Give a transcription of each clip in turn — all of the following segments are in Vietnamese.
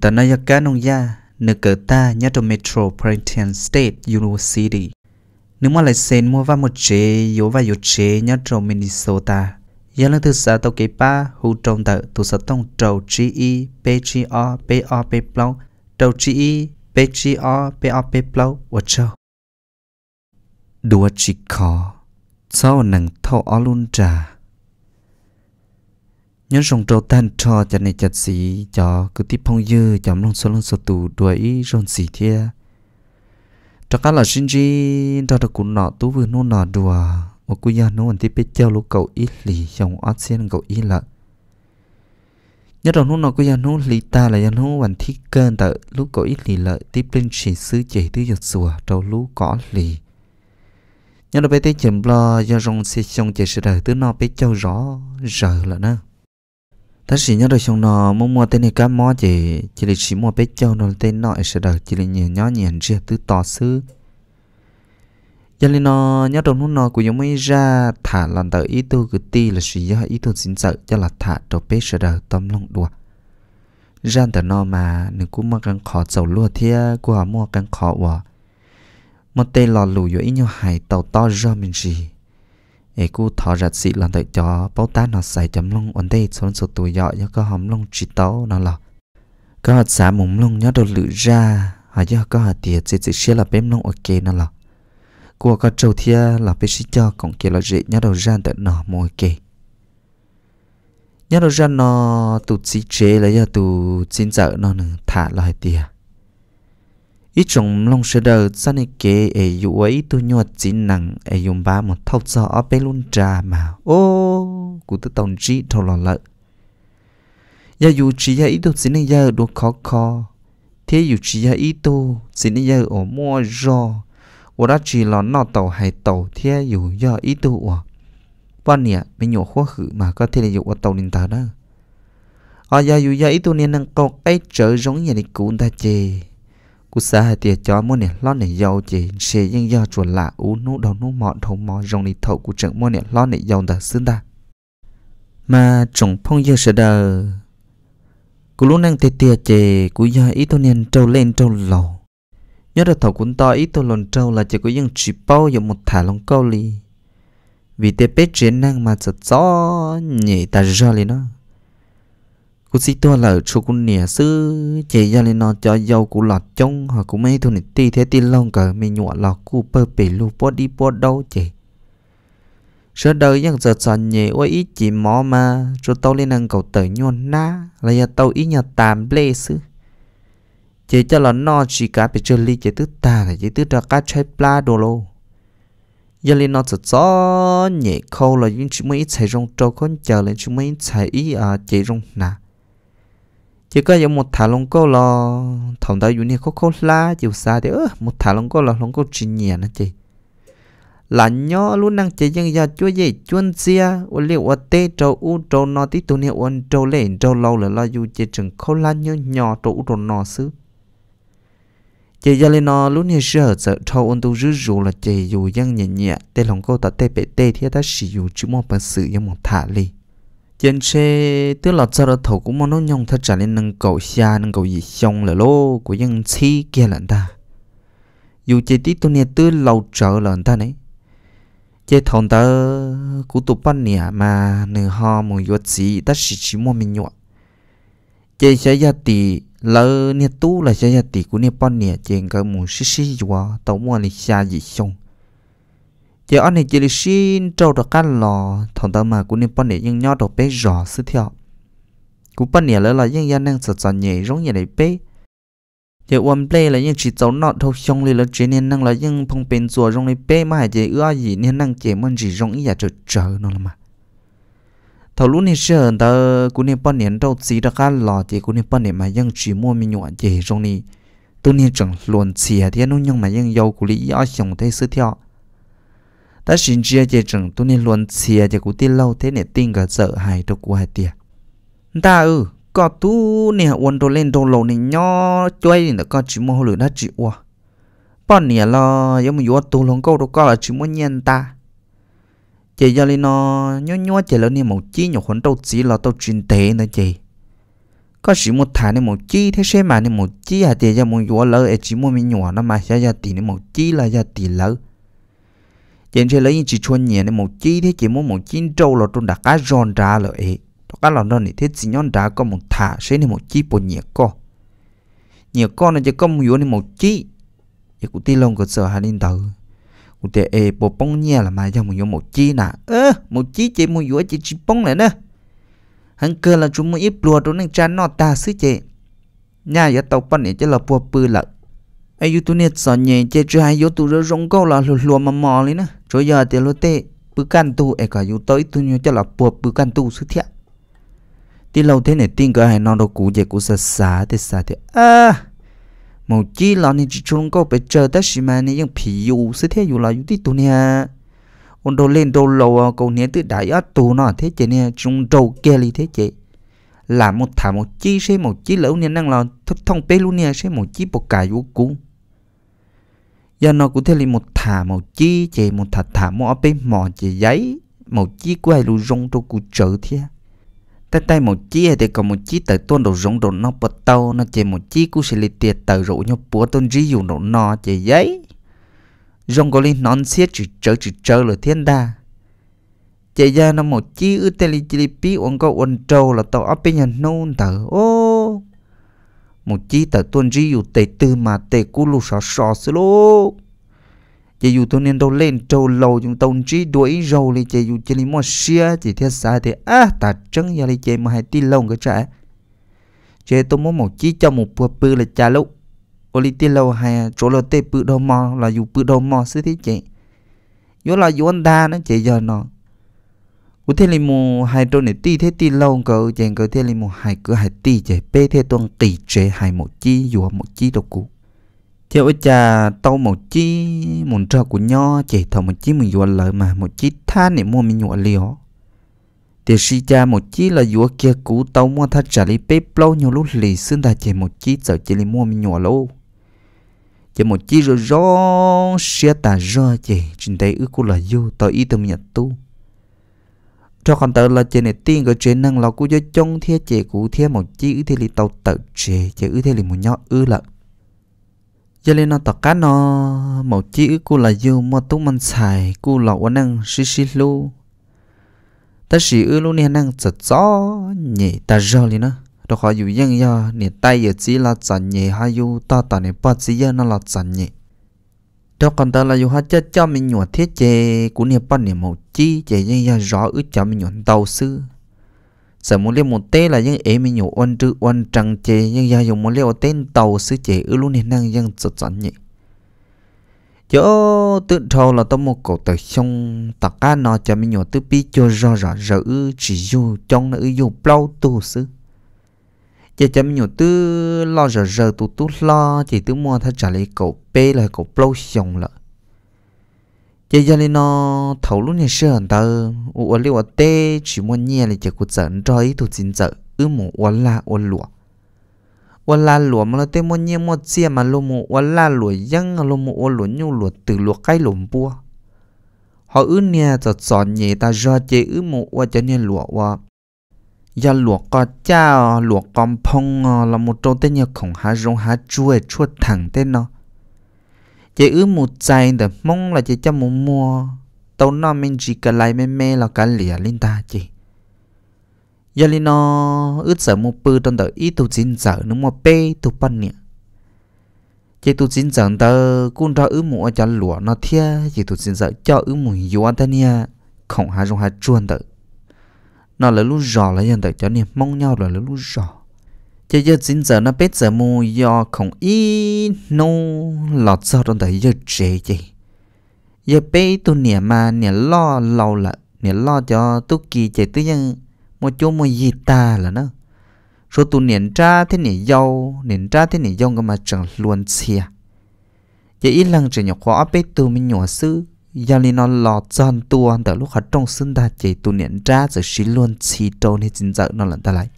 The Nayaka Nongya, Nagata Metro Metropolitan State University. Nếu mà Nước Malaysia mua vào một chế yếu và yếu chế Nyato Minnesota. Giờ là từ xã tàu kế ba, hữu trọng tàu tù xã tông trầu trí y, bê trí o, bê o, bê plau, trầu trí y, bê trí o, bê o, bê plau, ổ châu. Đùa chỉ khó, sau nâng thâu o luôn trà nhân rồng trâu tan cho chân này chặt xí cho cứ tiếp phong dư cho lòng số lòng số tù đuổi rồng xí thia cho các là sinh chi cho được cún nọ tú vừa nô nọ đùa một cú nhà nô anh tiếp biết treo lúc cậu ít lì chồng ót xiên cậu ít lợ nhất là nô nọ cú nhà nô lì ta là nhà nô anh thích cơn tợ lúc cậu ít lì lợ tiếp lên chỉ sứ chỉ tứ giật sùa trâu lú cỏ lì nhất là bé tới chậm lo do rong xe xong chạy sự đời tứ nó bé treo rõ giờ là nữa thật sự nhớ được xong nó mua mua tên này cá mò chỉ chỉ là chỉ mua bé châu nó tên nọ sẽ được chỉ là nhiều nhỏ nhện chưa tứ to sư giờ nên nó nhớ trong lúc nó cũng giống mới ra thả lần tới ý tu cứ ti là suy do ý tu xin sợ cho là thả cho bé sẽ được tâm lòng đùa ra từ nó mà nếu cũng mà càng khó giàu lúa thì của mua càng khó quá một tên lò lù yếu nhau hải tàu to ra mình gì ấy cú thọ rạch xị làm tới cho bao tá nó xài chấm lông ổn đây xuống số tuổi nhỏ nhớ có hầm lông chỉ tấu nó là có hạt xả mùng lông nhớ đồ lự ra họ nhớ có hạt tiền chỉ chỉ xe là bém lông ok nó là của có trâu thia là bê sĩ cho còn kia là dễ nhớ đồ ra tới nó mồi ok nhớ đồ ra nó tụt xị chế lấy giờ tụt xin sợ nó thả lại tiền ý chồng long sơ đờ ra này kể ấy dụ ấy tôi nhọ chỉ nặng ấy dùng ba một thâu cho ở bên luôn trà mà ô cụ tôi tổng trí thâu lò lợ giờ dù chỉ giờ ý tôi xin nên giờ đồ khó khó thế dù chỉ giờ ý tôi xin nên giờ ở mua rò ở đó chỉ là nọ tàu hay tàu thế dù giờ ý tôi ở quan niệm mình nhổ khó khử mà có thể là dụ ở tàu linh tờ đó ở ờ, giờ dù giờ ý tôi nên năng cầu cái trở giống như là cụ ta chê cú sa hai tia chó muốn nè lót nè dầu chỉ xe nhưng do chuột lạ ú nú đầu nú mọn thầu mọ rồng nè thầu của trận muốn nè lót nè dầu đã xứng ta mà trồng phong dơ sợ đờ cú lúc năng tia tia chè cú do ý tôi nên trâu lên trâu lầu nhớ được thầu cuốn to ý tôi lồn trâu là chỉ có những chỉ bao giờ một thả lòng câu li vì tê bết chiến năng mà sợ gió nhảy ta ra lên nó cú sĩ tua lở chú cú nè sư chỉ ra lên nó cho dâu cú lọt trông họ cũng mấy thu nịt ti thế tin lông cờ mình nhọ lọt cú bơ bể lu bó đi bó đâu chỉ sơ đời yang giờ sàn nhẹ ôi ít chỉ mò mà rồi tao lên ăn cầu tử nhon na là giờ tao ít nhà tạm lê sư chỉ cho là nó chỉ cả bị chơi ly chỉ tứ ta là chỉ tứ ra cá chơi pla đồ lô giờ lên nó sợ gió nhẹ khâu là những chú mấy chạy rong trâu con chờ lên chú mấy chạy ý à chạy rong nà chỉ có giống một thả lông câu lo thằng ta dụ này khó khó la chiều xa thì ơ một thả lông câu là lông câu chỉ nhẹ nó chị là nhỏ luôn năng chỉ dân giờ chúa gì chuyên xia ô liệu ô tê trâu u trâu nó tí tụ nè ôn trâu lệ trâu lâu là lo dù chỉ chừng khó la nhớ nhỏ trâu u trâu nó xứ chỉ giờ lên nó luôn như sợ sợ trâu ôn tu rứ rù là chỉ dù dân nhẹ nhẹ tê lông câu ta tê bể tê thì ta sử dụng chứ một bằng sự dân một thả lì trên xe tức là giờ là thầu cũng mong nó nhông thật trả nên nâng cầu xa nâng cầu gì xong là lô của dân chi kia là ta dù chế tí tôi nghe tư lâu trở là ta này, chế thằng ta cú tụ ban nè mà nửa ho một yuột gì ta chỉ chỉ mua mình nhọ chế sẽ gia tỷ lỡ nghe tu là sẽ gia tỷ của nghe ban nè chế cái mù xí xí yuột tao mua lịch xa gì xong chỉ anh này chỉ là xin trâu được căn lò thằng ta mà cũng nên bận để nhưng nhau được bé rõ sự theo cũng bận để là nhưng dân đang sợ sợ nhẹ giống như này bé chỉ one play là nhưng chỉ cháu nọ thôi xong rồi là chuyện nên năng là nhưng phong bên chùa trong như bé mà chỉ ưa gì nên năng chỉ muốn chỉ giống như là chờ chờ nó là mà thầu lúc này sợ ta cũng nên bận để đâu chỉ được căn lò thì cũng nên bận để mà nhưng chỉ mua mình nhọn chỉ trong như tôi nên chẳng luồn xìa thì nó nhưng mà nhưng yêu của lý do chồng thấy sự theo ta xin chia chế chừng tu nên luôn chia chế cụ tin lâu thế này tin cả sợ hại cho cụ hại tiệt ta ừ có tu nè uốn đồ lên đồ lâu nè nho chơi nè nó có chỉ mua lửa đã chịu ua bọn nè lo giống như tu lòng câu đâu có là chỉ muốn nhân ta chị giờ lên nó nho nho chị lớn nè một chi nhỏ khoản đâu chỉ là tao truyền tế nữa chị có chỉ một thả nè một chi thế xe mà nè một chi à chị giờ muốn vua lỡ chỉ muốn mình nhỏ nó mà giờ giờ tỷ nè một chi là giờ tỷ lỡ chẳng chơi lấy chỉ chôn nhẹ nên một chi thế chỉ muốn một chín trâu là trong đặt cá giòn ra lợi ấy đó cá lòn đó này thế chỉ nhon ra có một thả sẽ nên một chi bộ nhẹ co nhẹ co này chỉ có một yếu nên một chi giờ cũng tin lòng có sở hai linh tử cũng thế ấy bộ bông nhẹ là mà cho một yếu một chi nè ơ một chi chỉ một yếu chỉ chỉ bông này nữa hắn cơ là chúng muốn ít lùa trong nên cha nó ta xứ chị nhà giờ tàu bắn này chỉ là bùa bự là ai yu tu nè sợ nhẹ chế chứ hai yu tu rơ rong câu là lùa lùa mà mò lên nè rồi giờ thì lo tệ, bự căn tu ai cả yu tới tu nhớ cho là buộc bự căn tu sự thiệt thì lâu thế này tin cái hai non đâu cũ về cũ sờ sá thì sá thì à màu chi là nên chỉ chung câu phải chờ tới xí mà nên những phì yu sự thiệt yu là yu tí tu nè ôn đồ lên đồ lâu à, câu nè tự đại át tu nó thế chơi nè chung đầu kia li thế chơi là một thả một chi xe một chi lẩu nên năng lo thấp thông bê luôn nha xe một chi bọc cải vô cú do nó cũng thế là một thả một chi chỉ một thả thả mỏ bê mỏ chỉ giấy một chi quay hai rong trong cụ trợ thế tay tay một chi thì còn một chi tới tuần đồ rong đồ nó bật tàu nó chỉ một chi cũng sẽ lấy tiền tới rượu nhau búa tuôn dí dùng đồ nó chỉ giấy rong có lên non xiết chỉ trợ chỉ trợ là thiên đa chị ra nó một chi ư tê li chi li pi ông có ông trâu là tàu áp bên nhà nôn tờ ô một chi tờ tuần ri dù tê tư mà tê cú lù sọ sọ xí lô chị dù tôi nên đâu lên trâu lâu chúng tàu ri đuổi râu lên chạy dù chị li mua xia chị thiết xa thì á ta trắng ya li chạy mà hai tí lông cái trái chạy tôi muốn một chi cho một bữa bữa là cha lúc ô li tí lâu hay chỗ là tê bữa đâu mò là dù bữa đâu mò xí thế chạy. yếu là dù anh ta nó chạy giờ nó u thế li mu hai trâu này ti thế ti lâu cỡ chèn cỡ thế li mu hai cửa hai ti chè bê thế tuần tỷ chế hai một chi dù một chi độc cụ chơi với cha tao một chi muốn trò của nho chè thầu một chi mình dù lợi mà một chi tha này mua mình nhụa lió thì si cha một chi là dù kia cũ tao mua thắt trả li bê lâu nhiều lúc lì xương ta chè một chi sợ chỉ li mua mình nhụa lâu chỉ một chi rồi rõ xe ta rõ chè trình tay ước cô là vô tao ý tâm nhật tu cho còn tớ là chế này tiên cái chế năng là cú cho trong thiê chế cú thiê một chi ư thiê li tàu tự chế chế ư thiê li một nhỏ ư lợ giờ lên nó tọt cá nó một chi ư cú là yêu mà tú mình xài cú lọ quan năng xí xí lu ta xí ư lu nè năng chật gió nhẹ ta rơ li nó đó họ dù dân do nè tay giờ chỉ là chật nhẹ hay dù ta ta nè bắt chỉ giờ nó là chật nhẹ cho còn ta là dù ha cho cho mình nhổ thiết chế cũng niệm bao niệm màu chi chế nhưng ra rõ ứ cho mình nhổ tàu sư sợ muốn liêu một tê là những em mình nhổ oan trư oan trăng chế nhưng ra dùng muốn liêu tên tàu sư chế ứ luôn hiện năng nhưng sụt sẵn nhỉ chỗ tự thâu là tâm một cổ tử xong tất cả nó cho mình nhổ tự bi cho rõ rõ rõ chỉ dù trong nó ứ dù plau tu sư chỉ chấm nhiều tư lo giờ giờ tụ tụ lo chỉ tụ mua thay trả lại cổ bê là cổ plou xong lợ chỉ giờ lên nó thầu lúc này sửa hẳn tờ u ở liệu tê chỉ mua nhẹ là chỉ cụt giận cho ý tụ chính giận ư mù u la u lụa u la lụa mà nó tê mua nhẹ mua chia mà lô mù u la lụa yăng lô mù u lụa nhu lụa từ lụa cái lụa bua họ ư nè cho chọn nhẹ ta do chế ư mù u cho nên lụa giờ luộc có cha luộc con phong là một trong tên nhạc khổng hà rong hà chuối chuột thẳng tên nó chị ứ một chạy để mong là chị cho một mua tàu nó mình chỉ cả lại mê mê là cả lìa lên ta chị giờ lên nó ướt sợ một bự trong tờ ít tụ chín sợ nó một bê tụ bắn nhỉ chị tụ chín sợ tờ cũng cho ứ một cho luộc nó thia chị tụ chín sợ cho ứ một yếu anh nha, nhỉ khổng há rong hà chuột tờ nó là lúc rõ là dân tự cho nên mong nhau rồi là lúc rõ giờ giờ chính giờ nó biết giờ mua do không ít nô lọt do trong thời giờ trễ gì giờ bé tu nè mà nè lo lâu là nè lo cho tu kỳ chạy tư dân mua chỗ mua gì ta là nó số tu nè ra thế nè dâu nè ra thế nè dâu mà chẳng luôn xìa giờ ít lần trẻ nhỏ khó bé tu mình nhỏ sư giờ li nó lọt chân tua từ lúc họ trong sinh ta chỉ tu niệm ra rồi xí luôn chỉ trâu nên chính giờ nó lần ta lại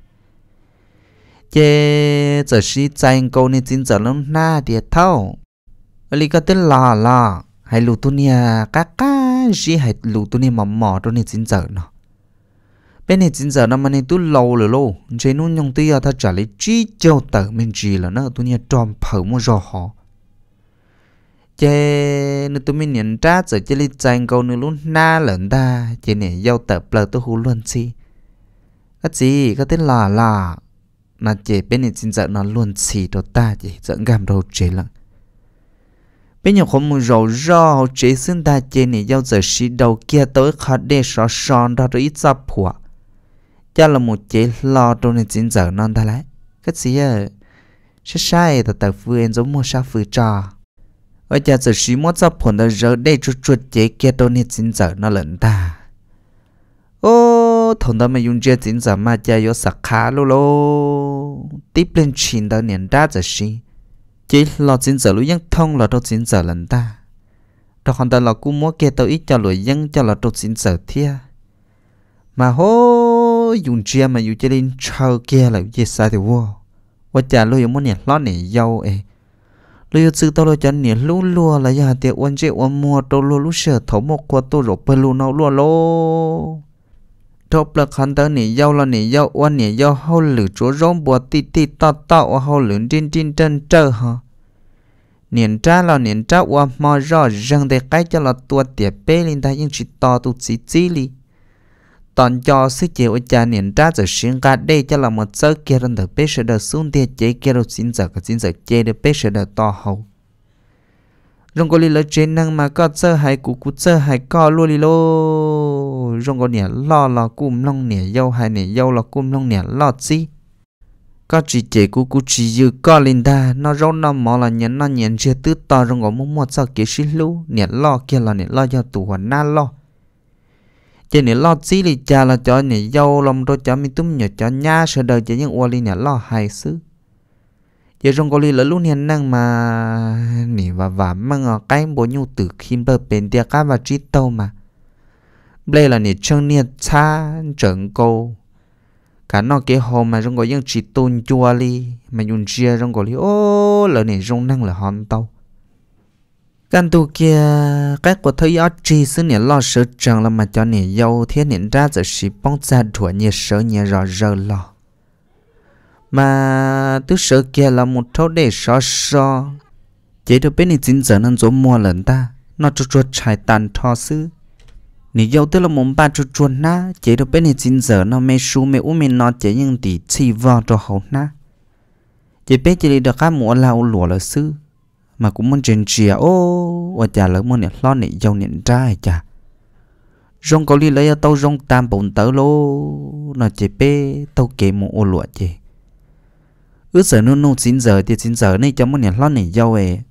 chế giờ xí tranh câu nên chính giờ nó na địa thâu li cái tên lò lò hay lù tu nia cá cá gì hay lù tu nia mỏ mỏ trâu nên chính giờ nó bên này chính giờ nó mà này tu lâu rồi lâu chế nó nhung tia ta trả lấy chỉ trâu tử mình chỉ là nó tu nia tròn phở mua rò họ chế nữ tụi mình nhận ra giờ chế li tranh câu nữ luôn na lợn ta chế này giao tập lờ tôi hú luôn chi cái gì cái tên là là nó chế bên này xin giờ nó luôn chỉ đồ ta chế giận gam đồ chế lận bên nhà không muốn rầu rò chế xin ta chế này giao giờ xí đầu kia tới khó để sọ sòn đó rồi ít sập phủa cho là một chế lo đồ này xin giờ non ta lấy cái gì à sai sai tờ tờ em giống mua sao phương trò ở nhà giờ xí mót dọc phồn đó giờ đây chút chút chế kia tôi nên xin giờ nó lận ta ô thằng đó mà dùng chế xin giờ mà cha yo sạc khá lô lô tiếp lên chín đó niên đa giờ xí chỉ lo xin giờ lúc yăng thông là tôi xin giờ lận ta đó còn đó là cú mua kia tôi ít cho lối yăng cho là tôi xin giờ thia mà hô dùng chế mà dùng chế lên trâu kia là gì sai thì vô và cha lôi muốn niên lo niên giàu ấy tôi yo chữ tao lo chân nhỉ lú lúa là ya tiệt quan chế quan mua tao lo lú sợ thấu một qua tôi rồi bê lú nấu lúa lo top là khăn tao nhỉ giao là nhỉ giao quan nhỉ giao hao lử chúa rong bùa tì tì tao tao hao lử trên trên trên trời ha niên tra là niên tra qua mà rõ rằng để cái cho là tua tiệt bê lên ta nhưng chỉ to tu chỉ chỉ li tòn cho sức chịu ở cha niệm ra giờ xuyên cả đây cho là một số kia rằng được biết sẽ được xuống địa chế kia rồi xin giờ cả xin giờ chế được biết sẽ được to hậu rong có lý lo chế năng mà có sơ hay cụ cụ sơ hay có luôn lý lô rong có nè lo lo cùm long nè dâu hay nè dâu lo cùm long nè lo gì có chỉ chế cụ cụ chỉ dư có linh đa nó rong nó mỏ là nhận nó nhận chưa tứ to rong có muốn một sao kia xí lú nè lo kia là nè lo do tụ hoàn na lo chỉ nè lo xí thì cha là cho nè dâu lòng rồi cho mình túm nhỏ cho nha sợ đời chỉ những uali nè lo hài xứ giờ trong cô là luôn hiện năng mà nè và và mang ở cái bộ nhu tử khi bờ bên tia cá và trí tàu mà đây là nè chân nè cha trưởng cô cả nó cái hồ mà trong cô những chỉ tôn chua li mà dùng chia trong cô li ô là nè trong năng là hòn tàu căn tu kia các của thấy ở trì xứ nè lo sợ chẳng là mà cho nè dâu thế nè ra giờ xì bóng ra thủa nhẹ sợ nhà rõ rơ lo mà tứ sợ kia là một thấu để so so chế được bên này chính giờ nên giống mua lần ta nó cho cho chạy tàn thọ xứ nè dâu tức là một ba cho cho na chế được bên này chính giờ nó mê su mê u mê nó chế những tỷ chi vào cho hậu na chế bé chỉ được các mua lao lụa là xứ mà cũng muốn trên chia ô và trả lời muốn nhận lo nị giàu nhận trai à chả rong có ly lấy tao rong tam bổn tớ lô nó chế bê tao kể một ô lụa chế ước giờ nô nô chín giờ thì chín giờ này cho muốn nhận lo nị giàu ấy à.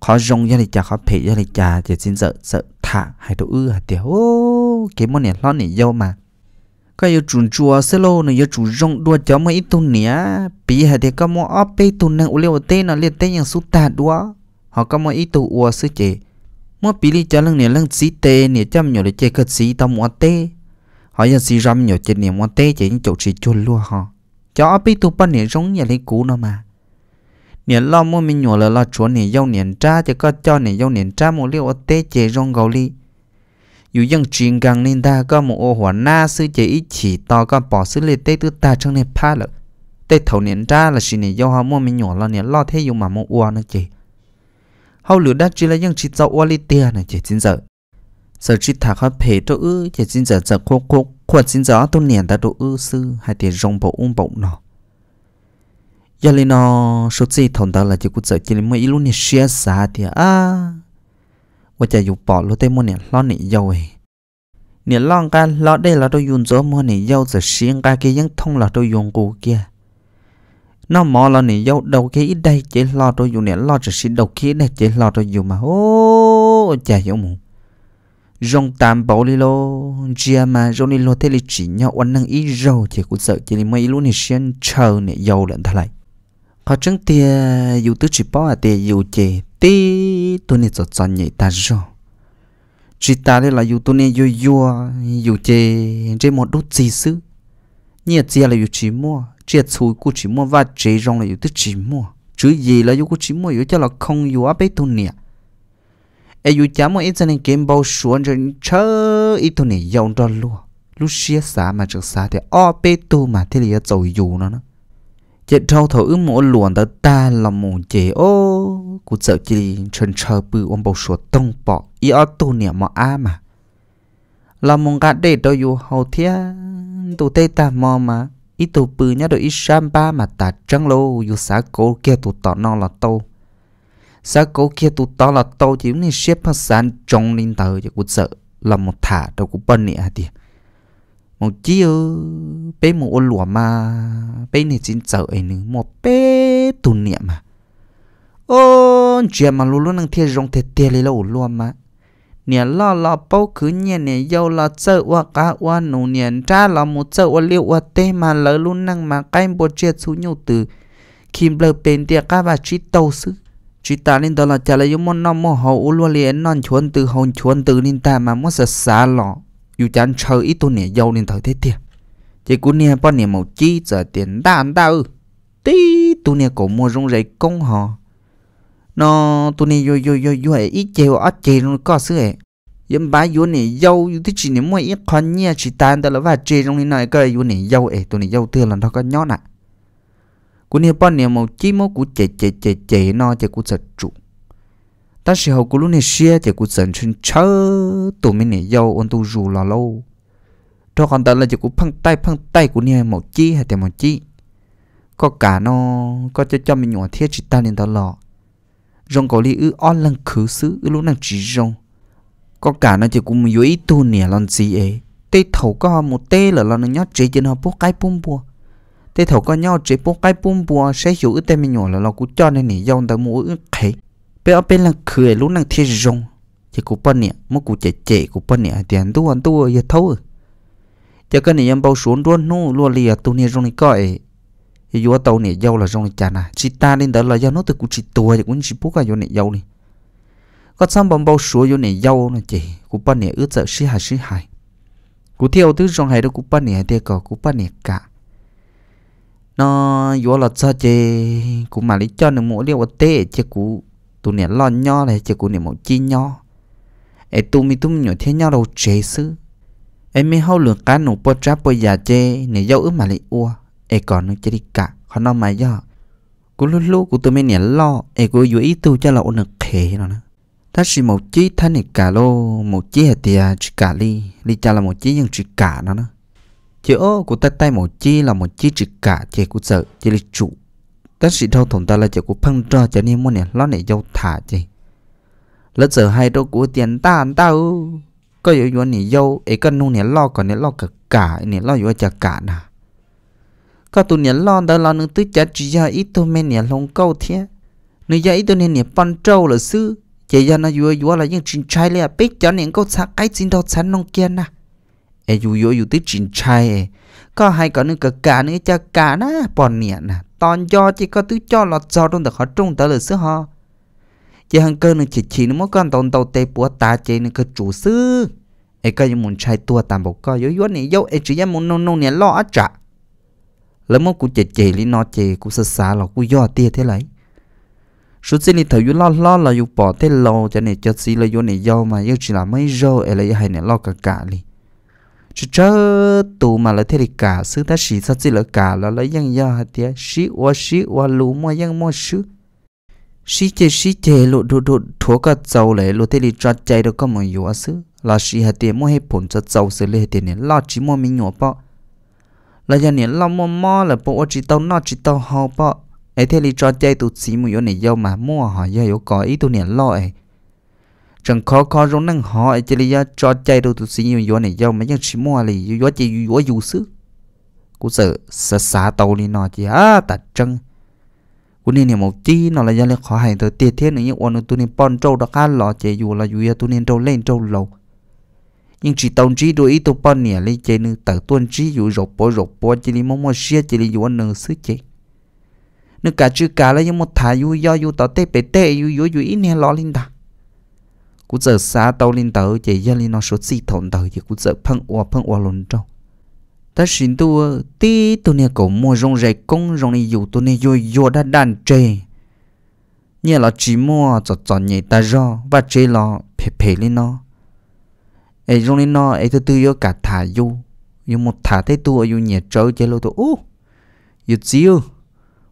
khó rong ra đi chả khó phê ra đi chả thì chín giờ sợ thả hay đồ ư à hả tiểu ô kể muốn nhận lo nị giàu mà có yêu chuồn chùa xe lô này yêu chủ rong đua cho mấy tu nía bị hả thì có mua óp bê tu năng u liều tên nó liệt tên yang su ta đua họ có mỗi ý tu ua sư chế mua bí lý cho lăng nè lăng xí tê nè chăm nhỏ để chơi cất xí tao mua tê họ giờ xí răm nhỏ chơi nè mua tê chỉ những chỗ xí chôn luôn họ cho bí tu bắn nè giống nhà lấy cũ nó mà nè lo mua mình nhỏ là lo chuồn nè dâu nè tra cho có cho nè dâu nè tra mua liệu ở tê chế rong gầu li dù dân truyền gần nên ta có một ô hỏa na sư chế ít chỉ to có bỏ sư lê tê tư ta trong này pha lợi tê thầu nè tra là xí nè yêu họ mua mình nhỏ là nè lo thế dù mà mua ua nó chế hầu lửa đã chỉ là những chỉ dạo qua tia này chỉ chính giờ giờ chỉ thả khóa phê cho ư chỉ chính giờ giờ khô khô khóa chính giờ tôi niệm đã đồ ư sư hay tiền rong bộ ung um bộ nó giờ lên nó số gì thằng đó là chỉ cũng giờ chỉ là mấy lúc này xia xa thì à và chả dục bỏ lối tên mua này lo này giàu ấy nè lo cái lo đây là tôi dùng gió mua này giàu giờ xiên cái kia những thông là tôi dùng cụ kia nó mò là nè dâu đầu kia ít đây chỉ lo rồi dù nè lo chỉ xin đầu kia đây chỉ lo rồi dù mà ô chả hiểu mù rong tam bảo đi lo chia mà rong đi lo thế là chỉ nhau anh năng ý rau chỉ cũng sợ chỉ li mấy luôn này xuyên chờ nè dâu lận thay lại họ chứng tia dù tứ chỉ bỏ à tia dù chè tí tôi nè cho cho nhảy ta rồi chỉ ta đây là dù tôi nè dù dù dù chè trên một đốt gì xứ nhiệt gì là dù chỉ mua chia thu cô chỉ mua và chế rong là yếu tức chỉ mua chứ gì là yếu cô chỉ mua yếu cho là không yếu áp tu nè ai yếu chả mua ít cho nên kiếm bao xuống rồi chớ ít tu nè giàu đó luôn lúc xia xả mà trực xả thì o bê tu mà thế là dầu yếu nó nó chị thâu thầu ước mỗi luồn tới ta là mù chế ô cụ sợ chị chân chờ bự ông bao sủa tông bỏ ý ở tu niệm mà a mà là một gạt để đâu yêu hậu thiên tụ tê ta mò mà ít tụ bự nhá đồ ít sam ba mà ta trăng lô dù xã cổ kia tụ tọ non là tô xã cổ kia tụ tọ là tô chỉ nên xếp hết sàn trong lên tờ cho cụ sợ là một thả đâu cụ bận nè thì một chi ơ bé một ôn lụa mà bé này chính sợ ấy nữa một bé tụ niệm à. mà ôn chuyện mà luôn luôn đang thiệt rong thiệt thiệt lấy lâu luôn mà เนี่ยล่อล่อปูคือเนี่ยเนี่ยยาวล่อเจอว่ากะว่าหนูเนี่ยจ้าล่อมูเจอว่าเลี้ยวว่าเตมาเลยลุ่นนั่งมาใกล้บทเจียสูญูตือคิมเลเป็นเตียก้าว่าชิตโตซึชิตาลินตลอดจะเลยมนนอมหออุลวเลียนนอนชวนตือหงชวนตือนินตามามัสสาหล่ออยู่จันเชออีตัวเนี่ยยาวนินเถอเทีย chỉ cú nè bọn nè màu chi giờ tiền đàn đau tí tu nè cổ mua rong rầy công họ nó tôi này yo yo yo yo ấy ít chơi ở chơi luôn có sự ấy yếm bá yo này dâu yo thì chỉ nếu mà ít con nhia chỉ tan đó là và chơi trong này này cái yo này dâu ấy tôi này dâu thường là nó có nhón à cú này bọn này màu chỉ màu cú chạy chạy chạy chạy nó chạy cú sạch trụ ta sẽ học cú lúc này xia chạy cú sạch chân chớ tụi mình này dâu ôn tu rù là lâu cho còn ta là chạy cú phăng tay phăng tay cú này màu chỉ hay thì màu chỉ có cả nó có cho cho mình nhỏ thiết chỉ tan nên đó lọ rong có lý ư on lăng khứ xứ ư lúc năng chỉ rong có cả nó chỉ cũng yếu ít tu nè lon gì ấy tê thầu có một tê là lon nhót chế trên họ bốc cái bung bùa tê thầu có nhau chế bốc cái bung bùa sẽ hiểu ư tê mình nhỏ là nó cũng cho nên nè dòng tao mua ư khế bé ở bên lăng khứ ấy lúc năng thiên rong chỉ cũng bận nè mua cũng chế chế cũng bận nè tiền tu ăn tu giờ thâu giờ cái này em bao xuống luôn nu luôn liền tu nè rong này coi yo yo tàu này dâu là rong chà nà chị ta nên đó là do nó từ cũng chị tua thì cũng chị bố cả yo này dâu này, có xong bấm bao số yo này dâu là chị cũng ba này ướt sợ sĩ hại sĩ hại, cũng theo thứ rong hài đó cũng ba này thì cò cũng ba này cả nó yo là sao chị cũng mà lấy cho nè mỗi điều tệ chứ cũng tu này lo nho này chứ cũng này một chi nho ấy tu mi tụi nhỏ thế nhau đâu chế sư em mi hao lượng cá nụ bơ tráp bơ già chê nè dâu ướt mà lấy ua เอก่อนนึกจะดิกะเขานอมายอกูรู้ลูกกูตัวไม่เนี่ยล่อเอกูอยู่อีตูจะเราอุนักเขยเนาะนะถ้าสิหมูจีท่านเอกาโลหมูจีเหตียจิกาลีลีจะเราหมูจียังจิกาเนาะนะเจ้ากูตัด tay หมูจีเราหมูจีจิกาเจ้ากูเจอเจ้าลีจุแต่สิเท่าถมตาละเจ้ากูพังรอเจ้านี่มันเนี่ยล้อเนี่ยยาวถ่าเจ้าแล้วเจอให้ตัวกูเตียนตานเต้าก็อยู่ยวนเนี่ยยาวเอก็นู่นเนี่ยล่อก่อนเนี่ยล่อกับกาเนี่ยล่ออยู่ว่าจะกานะ có tụ nhà lo đó là nương tứ chả chỉ ra ít thôi men nhà lông câu thế nương giờ ít thôi nên nhà pan trâu là sư chỉ ra nó vừa vừa là những chuyện trai là biết cho nên câu xa cái chuyện đó sẵn nông kia na, ai vừa vừa dù tới chuyện trai có hai cái nương cả cả nương cha cả na bọn nè na, toàn do chỉ có tứ cho lọt cho trong được họ trung tới là sư họ chỉ hàng cơ nương chỉ chỉ nó mới con tàu tàu tây búa ta chỉ nương cái chủ sư e cái những muốn trai tua tạm bộ coi yếu yếu này yếu e chỉ ra muốn nông nông nè lo á trả lấy mốc của chè chè lý nó chè của sơ xa là của do tia thế lấy số xin thì thầy lo lo là dù bỏ thế lo cho nên cho xí là vô này do mà yêu chỉ là mấy do, ấy là hay này lo cả cả đi chứ chớ tù mà là thế thì cả xứ ta xí sao chỉ là cả là lấy dân do hạt tia xí qua xí qua lú mua dân mua xứ xí chè xí chè lộ đồ đồ thua cả dầu lại lộ thế thì cho chạy được có mọi yếu xứ là xí hạt tia mua hết phun cho dầu xứ lấy hạt tia này lo chỉ mua mình nhỏ bao là giờ nè lòng mò mò là bộ chỉ tao nó chỉ tao họ bọ ấy thế thì cho chơi tụ xí mùi này dâu mà mua họ giờ yếu có ý tụ này lo ấy chẳng khó khó rồi năng họ ấy chỉ là cho chơi tụ tụ xí mùi này dâu mà nhưng chỉ mua li yếu yếu chỉ yếu yếu sức cú sợ sợ xả tàu li nó chỉ à tạt chân cú nên nè một chi nó là giờ li khó hay tới tiệt thế này nhưng ôn tụ này pon trâu đó cá lọ chỉ dù là dù ya này trâu lên trâu lầu nhưng chỉ tàu chỉ đôi ý tàu bao nè lấy chơi nữa tự tuân chỉ dụ rộp bỏ rộp bỏ chỉ li mong mong xia chỉ li dụ anh nương xứ chơi nữa cả chữ cả là những một thà dụ do dụ tàu tê bể tê dụ dụ dụ ít nè lo linh ta cú giờ xa tàu linh tàu chỉ do linh nó số gì thốn tàu chỉ cú giờ phăng oa phăng oa lồn trâu, ta xin tu tí tu nè cổ mua rong rẻ công rong này dụ tu nè dụ dụ đã đàn chơi nhẹ là chỉ mua cho cho nhẹ ta do và chơi là phê phê lên nó ấy rồi nên nó ấy thứ tư yếu cả thả du yếu một thả thế tu ở yếu nhẹ trâu chơi lâu tu ú, yếu chiêu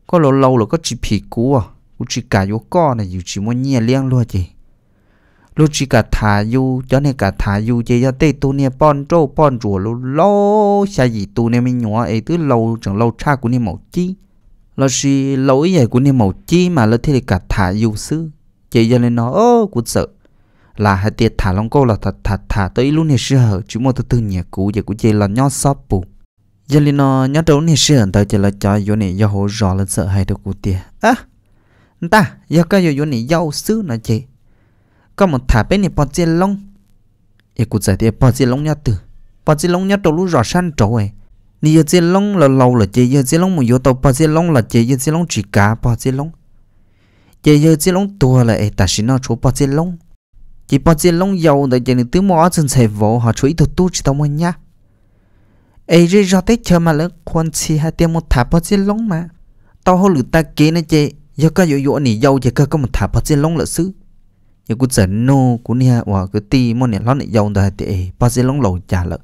có lâu lâu là có chỉ phì cú à cũng chỉ cả yếu co này yếu chỉ muốn nhẹ liang luôn chị lúc chỉ cả thả du cho nên cả thả du chơi cho tê tu nè pon trâu pon chuột lâu lâu xa gì tu nè mình nhỏ ấy thứ lâu chẳng lâu cha của nè màu chi là gì lâu ấy của nè màu chi mà là thế là cả thả du sư chơi cho nên nó ô cũng sợ là hai tiệt thả long cô là thật thật thả tới lúc này sư hở chú mua từ từ nhà cũ giờ cũng chơi là nhót sóp bù giờ liền nó nhót đâu này sư hở tới chơi là cho vô này do hổ rõ lên sợ hay được cụ tiệt á ta giờ cái vô vô này giàu sư nó chị có một thả bên này bọn chơi long giờ cụ giải tiệt bọn chơi long nhát từ bọn chơi long nhát đâu lúc rõ san trổ ấy nì giờ chơi long là lâu là chơi giờ chơi long mà vô tàu bọn chơi long là chơi giờ chơi long chỉ cá bọn chơi long chơi giờ chơi long tua là ấy ta xin nó chỗ bọn chơi long chỉ bỏ tiền lông dầu để giờ tứ mò chân sẽ vô họ chú ý thật tốt cho tao muốn nhá ấy rồi cho tết chờ mà lớn quan chi hai tiền một thả bỏ tiền lông mà tao hô lử ta kế nó chê giờ có dụ dụ nỉ dầu giờ có một thả bỏ tiền lông là xứ giờ cũng sợ nô cũng nha và cứ ti món này lót này dầu rồi thì bỏ tiền lông lâu trả lợ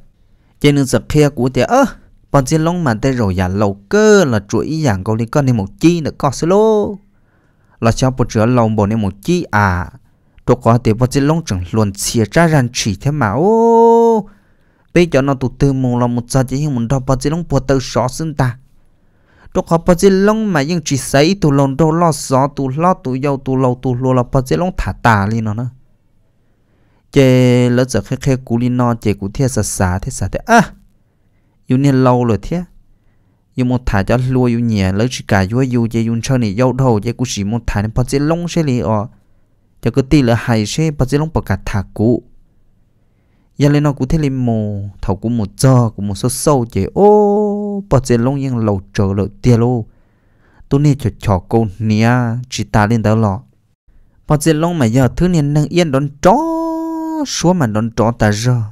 cho nên sợ kia của thì ơ bỏ tiền lông mà tới rồi giả lâu cơ là chuỗi dạng câu liên con này một chi nữa có số lô là cho bộ trưởng lòng bộ nên một chi à đồ có thể vào chỉ long chẳng luôn chia ra ran chỉ thế mà ô bây giờ nó tụt từ mù là một giờ chỉ hiện một đó vào chỉ long bỏ tàu sọ sinh ta đồ có vào chỉ long mà nhưng chỉ say tụ lon đâu lo sọ tụ lo tụ yêu tụ lâu tụ lô là vào chỉ long thả ta lên nó nữa chế lỡ giờ khé khé cú lên nó chế cú thiệt sà sà thế sà thế à yêu nên lâu rồi thế yêu một thả cho lùa yêu nhẹ lỡ chỉ cả yêu yêu chế yêu chơi này yêu đầu chế cú chỉ một thả nên bao chế long sẽ lì ở cho cái tì là hai xe bắt giữ lông bọc cả thả cũ giờ lên nó cũng thấy lên mù thầu cũng một giờ cũng một số sâu chế ô bắt giữ lông yên lâu trở lợ tia lô tôi nè cho chó câu nia chỉ ta lên đó lọ bắt giữ lông mà giờ thứ niên năng yên đón chó số mà đón chó ta giờ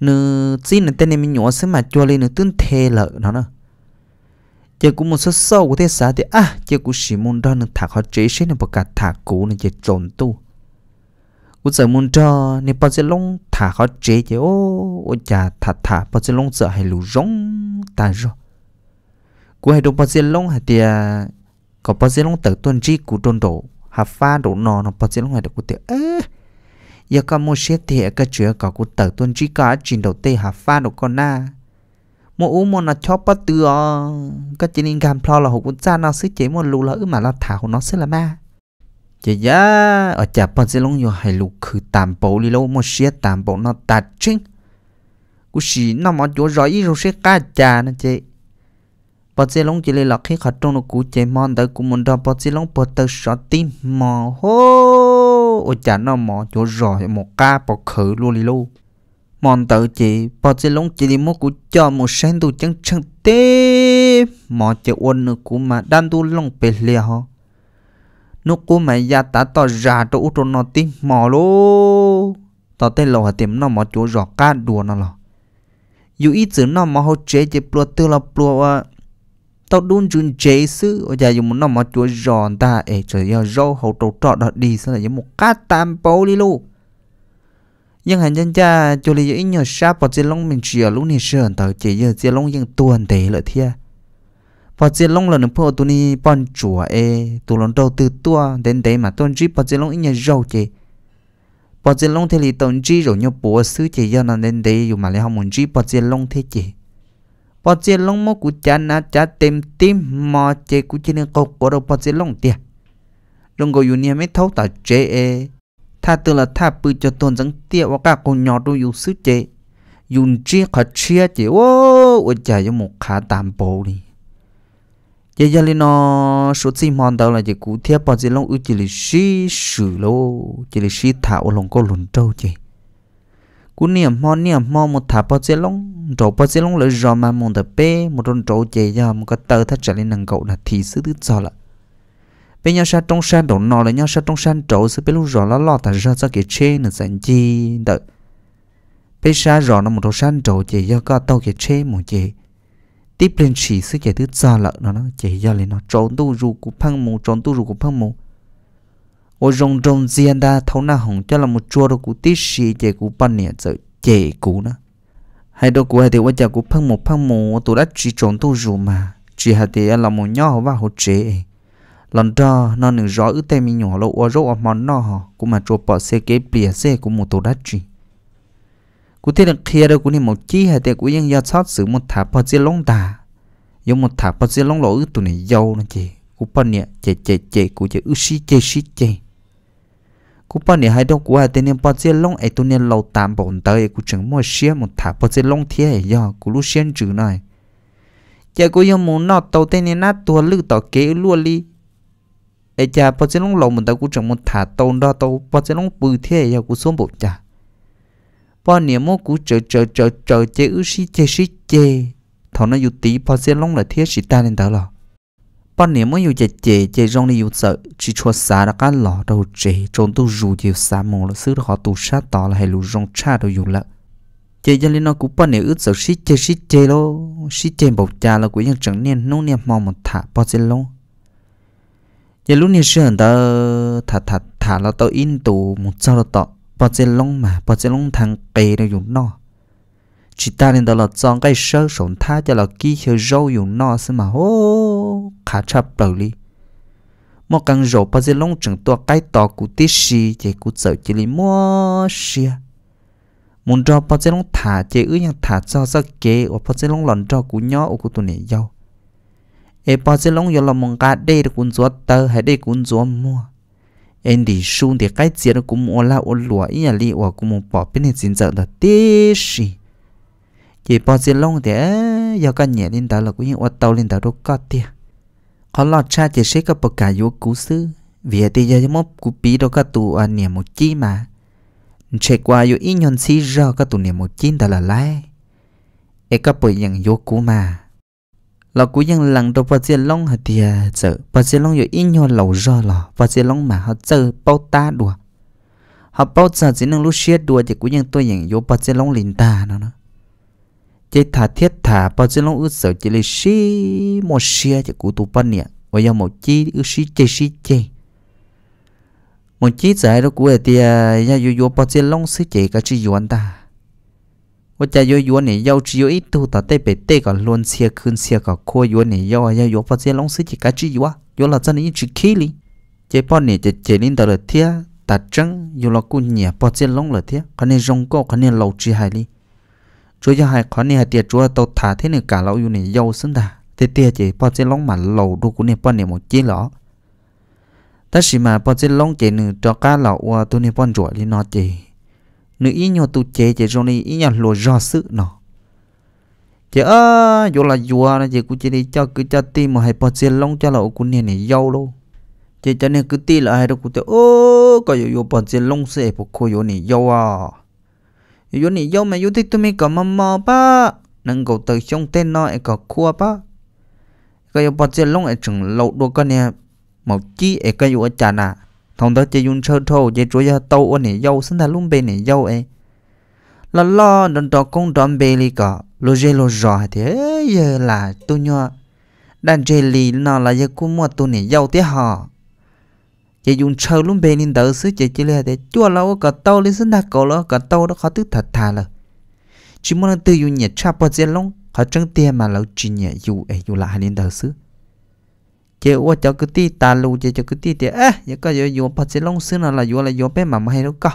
nữ xin tên em nhỏ sẽ mà cho lên nữ tương thề lợi nó nữa giờ cũng một số sâu của thế xã thì à giờ cũng chỉ muốn đo nên thạc họ chế xế nên bậc cả thạc cũ nên chỉ trộn tu cú giờ muốn cho nên bao giờ long thả họ chế giờ ô ô cha thả thả bao giờ long sợ hay lù rong ta rồi cú hay đông bao giờ long hay thì có bao giờ long tự tuân chỉ cú trộn đổ hà pha đổ nò nó bao giờ long hay được cú tiệt ơ giờ có một xe thì cái chuyện có cú tự tuân chỉ cả chuyện đầu tê hà pha đổ con na mô u mô nó cho bắt từ cái chỉ nên cảm lo là hậu cũng cha nó sẽ chế một lù lỡ mà là thảo nó sẽ là ma chỉ giá ở chả bọn sẽ lông nhiều hay lù khử tạm bộ đi lâu một xe tạm bộ nó tạt chính cú xí nó mà chỗ rồi rồi sẽ cá chả nó chế bọn sẽ lông chỉ lấy lọc khi khát trong nó cú chế mòn tới cú muốn đó bọn sẽ lông bọn tới sợ tim mà hô ở chả nó mà chỗ rồi một ca bỏ khử luôn đi lâu mòn tự chị bỏ chỉ lông chị đi mua của cho một sáng tu chẳng chẳng tê mò chỉ ôn nữa của mà đan tu lông bề lìa ho nó của mẹ gia ta to ra cho út nó tí mò lô tao tê lò tìm nó mò chỗ rõ cá đùa nó lò dù ý chữ nó mò hô chế chế plua tư là plua à. tao đun chun chế sư ở nhà dùng nó mò chỗ rõ ta ấy trời yêu râu hậu tổ trọ đó đi sao lại giống một cá tam bầu đi luôn nhưng hành nhân cha chú lý ý nhờ sáp bỏ chiến long mình chỉ lúc này sườn tờ chỉ giờ chiến long nhưng tuần tế lợi thia bỏ chiến long là nửa phố tu ni bọn chùa e tu lông đầu từ tua đến đấy mà tuần chỉ bỏ chiến long ít nhờ giàu chế bỏ chiến long thì lý tuần chỉ rồi nhớ bố sứ chỉ giờ nó đến đấy dù mà lại không muốn chỉ bỏ chiến long thế chế bỏ chiến long mô của cha na cha tìm tìm mà chế của chỉ nên cố cố đâu bỏ chiến long tiệt rong go yu niệm mới thấu ta chế e tha từ là tha bự cho tôn dẫn tiệt và cả con nhỏ đôi yêu sức chế dùng chia khó chia chế ô ôi trời một khá tạm bộ đi giờ giờ lên nó số tiền mòn đầu là chỉ cụ theo bọn gì long ư chỉ là xí sử lô chỉ là thả thảo lòng có lùn trâu chị cú niệm mò niệm mò một thả bọn gì long trâu bọn gì long lại rò mà một tập bê một con trâu chị giờ một cái tờ thắt trở lên nàng cậu là thì sứ thứ cho lại bây nhau sa trong sa đổ nọ là nhau sa trong sa trổ sự bên lúc rõ là lo thà ra cho cái chê nữa sẵn chi đợi bây sa rõ nó một đầu sa trổ chỉ do có tàu cái chê một chỉ tiếp lên chỉ sẽ chỉ thứ ra lợ nó nó chỉ do lên nó trốn tu rù của phăng mù trốn tu rù của phăng mù ô rong rong riêng ta thấu na hồng cho là một chua đồ của tí xì chỉ của ban nè giờ chỉ của nó hay đồ của hay thì quan trọng của phăng mù phăng mù tôi đã chỉ trốn tu rù mà chỉ hạt thì là một nhỏ và hỗ trợ lần đó nó nửa rõ ư tê mình nhỏ lộ ở rô ở món nó họ cũng mà chỗ bỏ xe kế bìa xe của một tổ đất trì cú thế là kia đâu cũng như một chi hay thế cú yên do sót sự một thả bỏ xe lông tà giống một thả bỏ xe lông lộ ư tụi này giàu nó chị cú bỏ nè chạy chạy chạy cú chạy ư xí chạy xí chạy cú bỏ nè hai đâu cú hay thế nên bỏ xe lông ấy tụi này lâu tạm bổn tới cú chẳng mua xe một thả bỏ xe lông thế ấy do cú lúc xe chữ này chè cú yên muốn nọ tàu tên này nát tua lư tàu kế luôn đi ai cha bớt chế lông lồng mình ta cũng chẳng muốn thả tôm đó tôm bớt chế lông bự thế giờ cũng xuống bộ cha bao niệm mô cũng chờ chờ chờ chờ chế ư xí chế xí chế thằng nó dù tí bớt chế lông là thế xí ta nên đó rồi bao niệm mô dù chế chế chế rong đi dù sợ chỉ cho xả ra cái lọ đầu chế trốn tu rù chiều xả mồ là xứ họ tu sát tỏ là hay lù rong cha đầu dù lợ. chế cho nên nó cũng bao niệm ước sợ xí chế xí chế lo xí chế bột cha là chẳng nên nông niệm mong một thả bao chế lông giờ lúc này sửa ta thả thả thả là tao in tù một sao là tao bỏ chế long mà bỏ chế long thằng kề nó dùng nó chỉ ta nên đó là chọn cái sơ sống tha cho là kí hiệu râu dùng nó xem mà hô khá chập đầu đi một căn râu bao giờ long chừng tua cái tò cụ tí xì chỉ cụ sợ chỉ li mua xì muốn cho bao giờ long thả chỉ ứ nhang thả cho sao kế ở bao giờ long lần cho cụ nhỏ ở cụ tụi này giàu e po se long yo lo mong ka de kun zo ta ha de kun zo mo en di shun de kai chi ku mo la o lo i ali wa ku mo po pe ne chin za da te shi ye po se long de ya ka nye lin da la ku yin wa tao lin da ro ka ti ko lo cha che she ka pa ka yo ku su vì thì giờ mốc cụ pi đó các tụ anh niệm một chi mà chạy qua yo in yon si ra các tụ niệm một chi đó là lai e các bởi những yo cú mà là cú dân lần đầu bao giờ long hạt tiề chợ bao lò long 有音乐老热了 bao giờ lông mà họ chợ bao ta đùa họ bao giờ chỉ năng lúc xé đùa thì cú dân tôi nhận vô bao giờ lông liền ta nó nó chỉ thả thiết thả bao giờ lông ước sợ chỉ là xí một xé thì cú tụ bao nhiêu bây giờ một chi ước xí chơi xí chơi một chi giải đó cú hạt tiề giờ vô vô bao giờ long xí chơi cả chỉ yuan ta ว่าจะย้อยย้อนเนี่ยยาวจีย้อยตัวตัดเตะไปเตะกับลวนเสียคืนเสียกับโคย้อนเนี่ยยาวยาวยาวพอเสียลงซื้อจิกาจีวะย้อนหลังจากนี้จิขี้ลิเจ๊ป้อนเนี่ยจะเจลินตลอดเทียตัดจังอยู่หลักกูเนี่ยพอเสียลงเลยเทียคนนี้รงก็คนนี้เหล่าจีหายลิช่วยจะหายคนนี้หายเตียจัวตัวถาเทนึกกาเราอยู่เนี่ยยาวซึ่งตาเตะเตียเจ๊ป้อนเสียลงมาเหล่าดูกูเนี่ยป้อนเนี่ยหมดจีหรอแต่สิมาป้อนเสียลงเจนึกจอก้าเหล่าว่าตัวเนี่ยป้อนจั่วลินอเจ nữ ý nhau tu chế chế rồi này ý nhau lùa rõ sự nó chế ơ dù là dù là chế cũng chế đi cho cứ cho ti mà hãy bỏ chế lông cho là ô cũng nè này dâu luôn chế cho nên cứ ti là hãy đâu cũng chế ơ, có dù dù bỏ chế lông sẽ bỏ khô dù này dâu à dù này dâu mà dù thích tôi mới có mơ mơ ba nâng cầu tới trong tên nó ấy có khua ba cái dù bỏ chế lông ấy chừng lâu đua con nè màu chi ấy cái dù ở chả nào thông đó chỉ dùng chơi thôi, chỉ chủ yếu tàu ôn này dâu sinh ra luôn bên này dâu ấy là lo đòn đó công đòn bê li cả lo chơi lo rõ thế giờ là tôi nhớ đàn chơi li nó là giờ cũng mua tôi này dâu thế họ chỉ dùng chơi luôn bên nên đỡ sứ chỉ chơi là thế chua lâu cả tàu li sinh ra cổ lo cả tàu đó khó tức thật thà là chỉ muốn tự dùng nhiệt cha bao giờ long họ trăng tiền mà lâu chỉ nhiệt dù ấy dù là hai nên đỡ sứ chế ô cho cái ti ta lù chế cho cái ti thì á giờ có giờ dùng phát sẽ long xưa nào là dùng là dùng bé mà mà hay đâu có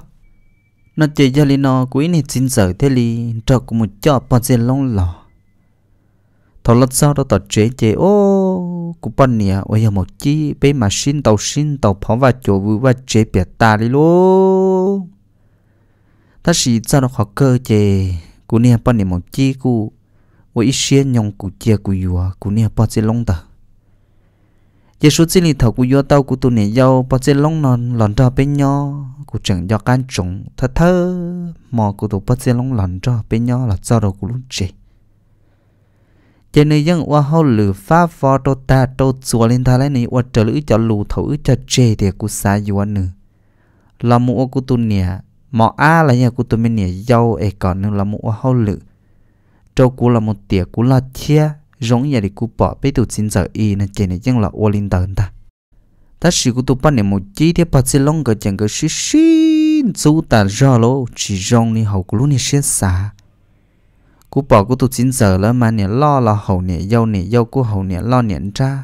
nó chế cho li nó quý này xin sở thế li cho cũng một cho phát sẽ long lò thọ lót sau đó tọt chế chế ô cũng bận nè ôi giờ một chi bé mà xin tàu xin tàu phó và chỗ vui và chế biệt ta đi luôn ta chỉ cho nó khó cơ chế cũng nè bận nè một chi cụ ôi ít xuyên nhong cụ chia cụ yua cũng nè bận sẽ long ta giờ số tiền lì thầu của yo tao của tụi này yo bao giờ long nón lòn cho bên nhau của chẳng do can trống thật thơ mò của tụi bao giờ long lòn cho bên nhau là do đầu của lúc chị giờ này dân qua hậu lử phá phò tô ta tô chùa lên ta lấy này qua trở lữ cho lù thầu cho chê thì của xa dù anh nữa là mua của tụi nè mò a là nhà của tụi mình nè, giàu ấy còn nữa là mua hậu lử trâu của là một tiệc của là chia rong ya đi cú bỏ bé tụ xin giờ y nên chỉ này chẳng là ô linh tần ta ta chỉ cú tụ bắt này một chi thì bắt xin long cái chẳng cái xí xí chú ta ra lô chỉ rong đi hậu cú luôn đi xét xa cú bỏ cú tụ xin giờ là mà nè lo là hậu nè yêu nè yêu cú hậu nè lo nè ra